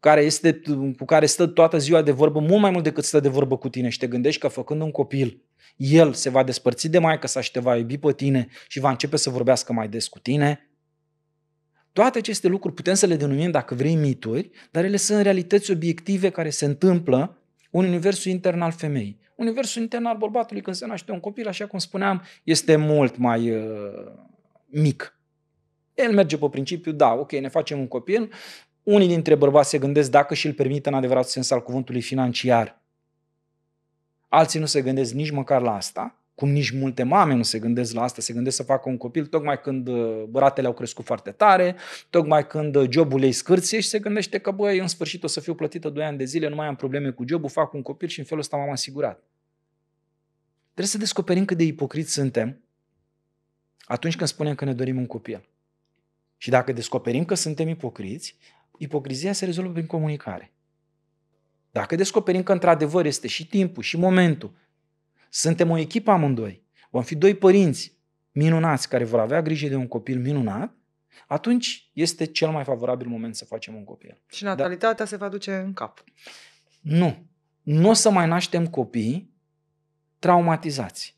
care este, cu care stă toată ziua de vorbă, mult mai mult decât stă de vorbă cu tine și te gândești că făcând un copil, el se va despărți de maică sa și te va iubi pe tine și va începe să vorbească mai des cu tine. Toate aceste lucruri putem să le denumim, dacă vrei, mituri, dar ele sunt realități obiective care se întâmplă în universul intern al femeii. Universul intern al bărbatului când se naște un copil, așa cum spuneam, este mult mai uh, mic. El merge pe principiu, da, ok, ne facem un copil, unii dintre bărbați se gândesc dacă și-l permite în adevărat sens al cuvântului financiar Alții nu se gândesc nici măcar la asta, cum nici multe mame nu se gândesc la asta, se gândesc să facă un copil tocmai când uh, ratele au crescut foarte tare, tocmai când uh, jobul ei scârție și se gândește că, băi, în sfârșit o să fiu plătită 2 ani de zile, nu mai am probleme cu jobul, fac un copil și în felul ăsta m-am asigurat. Trebuie să descoperim cât de ipocriți suntem atunci când spunem că ne dorim un copil. Și dacă descoperim că suntem ipocriți, ipocrizia se rezolvă prin comunicare. Dacă descoperim că într-adevăr este și timpul și momentul, suntem o echipă amândoi, vom fi doi părinți minunați care vor avea grijă de un copil minunat, atunci este cel mai favorabil moment să facem un copil. Și natalitatea Dar... se va duce în cap. Nu. Nu o să mai naștem copii traumatizați.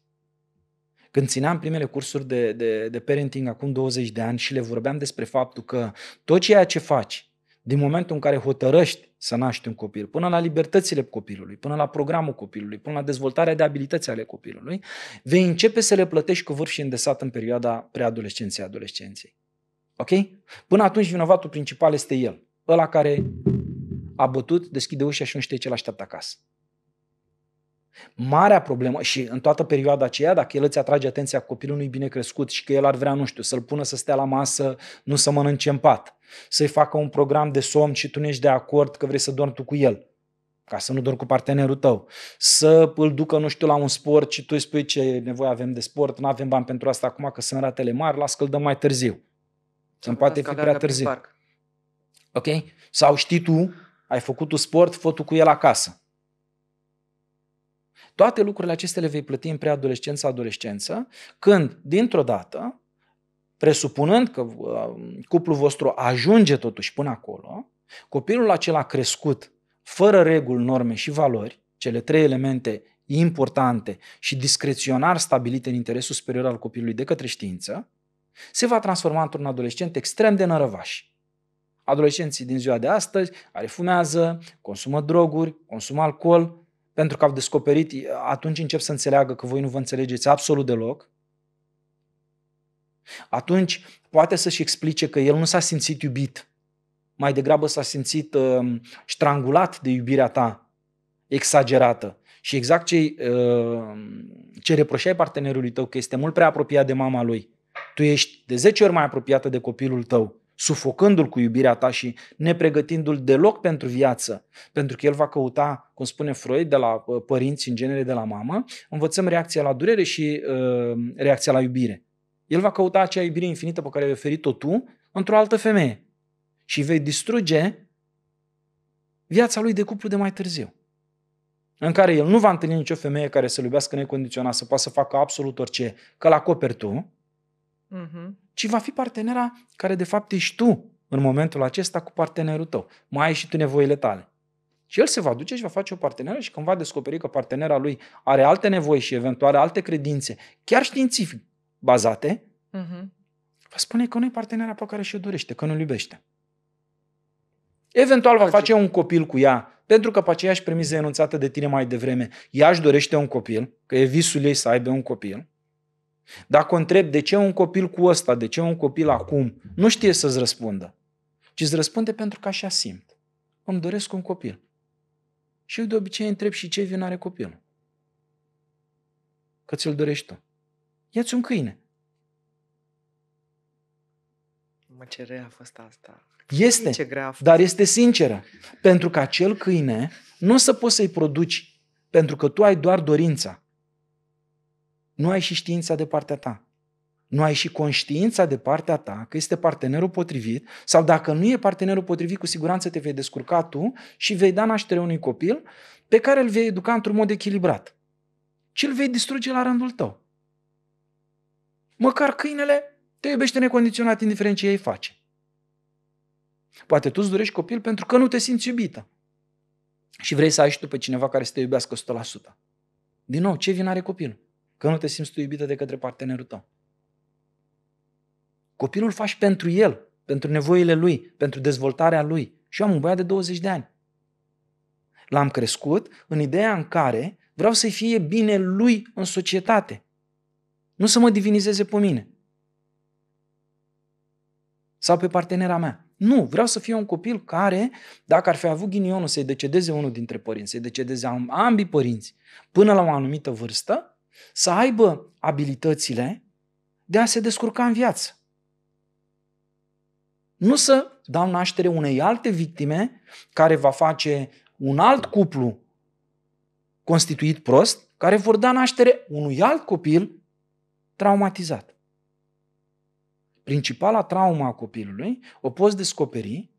Când țineam primele cursuri de, de, de parenting acum 20 de ani și le vorbeam despre faptul că tot ceea ce faci din momentul în care hotărăști să naști un copil, până la libertățile copilului, până la programul copilului, până la dezvoltarea de abilități ale copilului, vei începe să le plătești cu vârf și îndesat în perioada preadolescenței adolescenței. Ok? Până atunci vinovatul principal este el, ăla care a bătut, deschide ușa și nu știe ce l-așteaptă acasă. Marea problemă și în toată perioada aceea, dacă el îți atrage atenția copilului bine crescut și că el ar vrea, nu știu, să-l pună să stea la masă, nu să mănânce în pat, să-i facă un program de somn și tu nu ești de acord că vrei să dormi tu cu el, ca să nu dormi cu partenerul tău, să îl ducă, nu știu, la un sport și tu îi spui ce nevoie avem de sport, nu avem bani pentru asta acum că sunt ratele mari, las că dăm mai târziu. Să-mi poate fi prea târziu. Ok? Sau știi tu, ai făcut tu sport, fă tu cu el acasă toate lucrurile acestea le vei plăti în preadolescență-adolescență, când, dintr-o dată, presupunând că uh, cuplul vostru ajunge totuși până acolo, copilul acela crescut, fără reguli, norme și valori, cele trei elemente importante și discreționar stabilite în interesul superior al copilului de către știință, se va transforma într-un adolescent extrem de nărăvaș. Adolescenții din ziua de astăzi care fumează, consumă droguri, consumă alcool, pentru că au descoperit, atunci încep să înțeleagă că voi nu vă înțelegeți absolut deloc, atunci poate să-și explice că el nu s-a simțit iubit, mai degrabă s-a simțit uh, strangulat de iubirea ta exagerată. Și exact ce, uh, ce reproșai partenerului tău, că este mult prea apropiat de mama lui. Tu ești de 10 ori mai apropiată de copilul tău sufocându-l cu iubirea ta și nepregătindu-l deloc pentru viață, pentru că el va căuta, cum spune Freud, de la uh, părinți, în genere de la mamă, învățăm reacția la durere și uh, reacția la iubire. El va căuta acea iubire infinită pe care ai oferit-o tu într-o altă femeie și vei distruge viața lui de cuplu de mai târziu în care el nu va întâlni nicio femeie care să-l iubească necondiționat, să poată să facă absolut orice, că-l acoperi tu, uh-huh ci va fi partenera care de fapt ești tu în momentul acesta cu partenerul tău. Mai ai și tu nevoile tale. Și el se va duce și va face o parteneră și când va descoperi că partenera lui are alte nevoi și eventual alte credințe, chiar științific bazate, uh-huh. va spune că nu e partenera pe care și-o dorește, că nu iubește. Eventual va face un copil cu ea, pentru că pe aceeași premiză enunțată de tine mai devreme, ea își dorește un copil, că e visul ei să aibă un copil, dacă o întreb de ce un copil cu ăsta, de ce un copil acum, nu știe să-ți răspundă, ci îți răspunde pentru că așa simt. Îmi doresc un copil. Și eu de obicei întreb și ce vin are copilul. Că ți-l dorești tu. Ia-ți un câine. Mă, ce rea a fost asta. Este, ce grea a fost. dar este sinceră. Pentru că acel câine nu o să poți să-i produci pentru că tu ai doar dorința nu ai și știința de partea ta. Nu ai și conștiința de partea ta că este partenerul potrivit sau dacă nu e partenerul potrivit, cu siguranță te vei descurca tu și vei da naștere unui copil pe care îl vei educa într-un mod echilibrat. Și îl vei distruge la rândul tău. Măcar câinele te iubește necondiționat indiferent ce ei face. Poate tu îți dorești copil pentru că nu te simți iubită. Și vrei să ai și tu pe cineva care să te iubească 100%. Din nou, ce vin are copilul? că nu te simți tu iubită de către partenerul tău. Copilul faci pentru el, pentru nevoile lui, pentru dezvoltarea lui. Și eu am un băiat de 20 de ani. L-am crescut în ideea în care vreau să-i fie bine lui în societate. Nu să mă divinizeze pe mine. Sau pe partenera mea. Nu, vreau să fie un copil care, dacă ar fi avut ghinionul să-i decedeze unul dintre părinți, să-i decedeze ambii părinți, până la o anumită vârstă, să aibă abilitățile de a se descurca în viață. Nu să dau naștere unei alte victime care va face un alt cuplu constituit prost, care vor da naștere unui alt copil traumatizat. Principala trauma a copilului o poți descoperi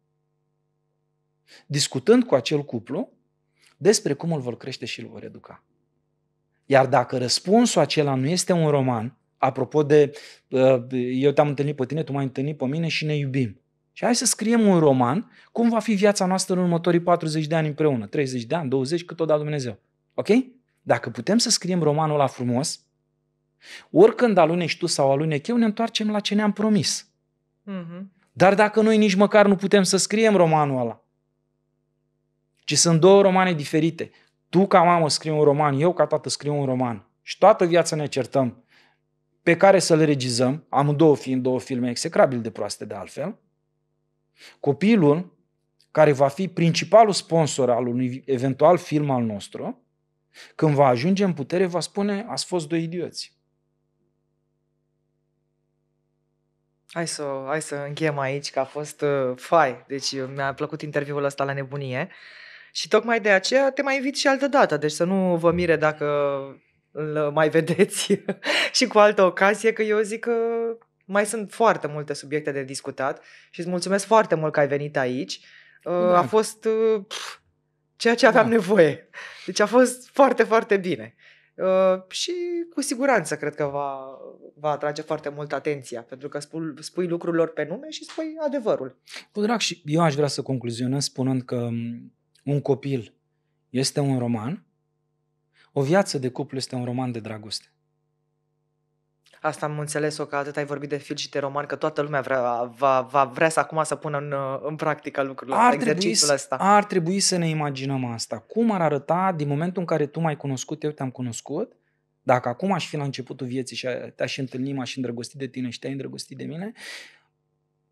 discutând cu acel cuplu despre cum îl vor crește și îl vor educa. Iar dacă răspunsul acela nu este un roman, apropo de uh, eu te-am întâlnit pe tine, tu m-ai întâlnit pe mine și ne iubim. Și hai să scriem un roman, cum va fi viața noastră în următorii 40 de ani împreună, 30 de ani, 20, cât o da Dumnezeu. Ok? Dacă putem să scriem romanul la frumos, oricând alunești tu sau alunec eu, ne întoarcem la ce ne-am promis. Mm-hmm. Dar dacă noi nici măcar nu putem să scriem romanul ăla, ci sunt două romane diferite, tu ca mamă scrii un roman, eu ca tată scriu un roman și toată viața ne certăm pe care să-l regizăm, două fiind două filme execrabil de proaste de altfel, copilul care va fi principalul sponsor al unui eventual film al nostru, când va ajunge în putere, va spune, ați fost doi idioți. Hai să, hai să încheiem aici, că a fost uh, fai. Deci mi-a plăcut interviul ăsta la nebunie. Uh, și tocmai de aceea te mai invit și altă dată, deci să nu vă mire dacă îl mai vedeți și cu altă ocazie, că eu zic că mai sunt foarte multe subiecte de discutat și îți mulțumesc foarte mult că ai venit aici. Uh, da. A fost uh, pf, ceea ce aveam da. nevoie. Deci a fost foarte, foarte bine. Uh, și cu siguranță cred că va, va atrage foarte mult atenția, pentru că spui, spui lucrurilor pe nume și spui adevărul. Cu drag și eu aș vrea să concluzionez spunând că un copil este un roman, o viață de cuplu este un roman de dragoste. Asta am înțeles-o că atât ai vorbit de fil și de roman, că toată lumea vrea, va, va vrea să acum să pună în, în practică lucrurile ar exercițiul trebui, să, ăsta. Ar trebui să ne imaginăm asta. Cum ar arăta din momentul în care tu m-ai cunoscut, eu te-am cunoscut, dacă acum aș fi la începutul vieții și te-aș întâlni, m-aș îndrăgosti de tine și te-ai îndrăgostit de mine,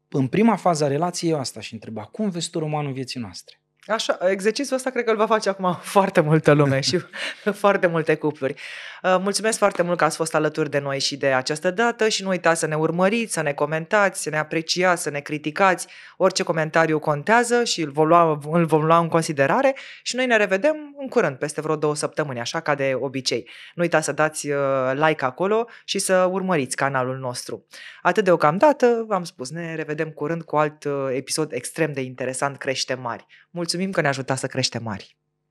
în prima fază a relației eu asta și întreba, cum vezi tu romanul vieții noastre? Așa, exercițiul ăsta cred că îl va face acum foarte multă lume și foarte multe cupluri. Uh, mulțumesc foarte mult că ați fost alături de noi și de această dată și nu uitați să ne urmăriți, să ne comentați, să ne apreciați, să ne criticați. Orice comentariu contează și îl vom lua, îl vom lua în considerare și noi ne revedem în curând, peste vreo două săptămâni, așa ca de obicei. Nu uitați să dați uh, like acolo și să urmăriți canalul nostru. Atât deocamdată, v-am spus, ne revedem curând cu alt uh, episod extrem de interesant, Crește Mari. Mulțumesc mulțumim că ne-a ajutat să creștem mari.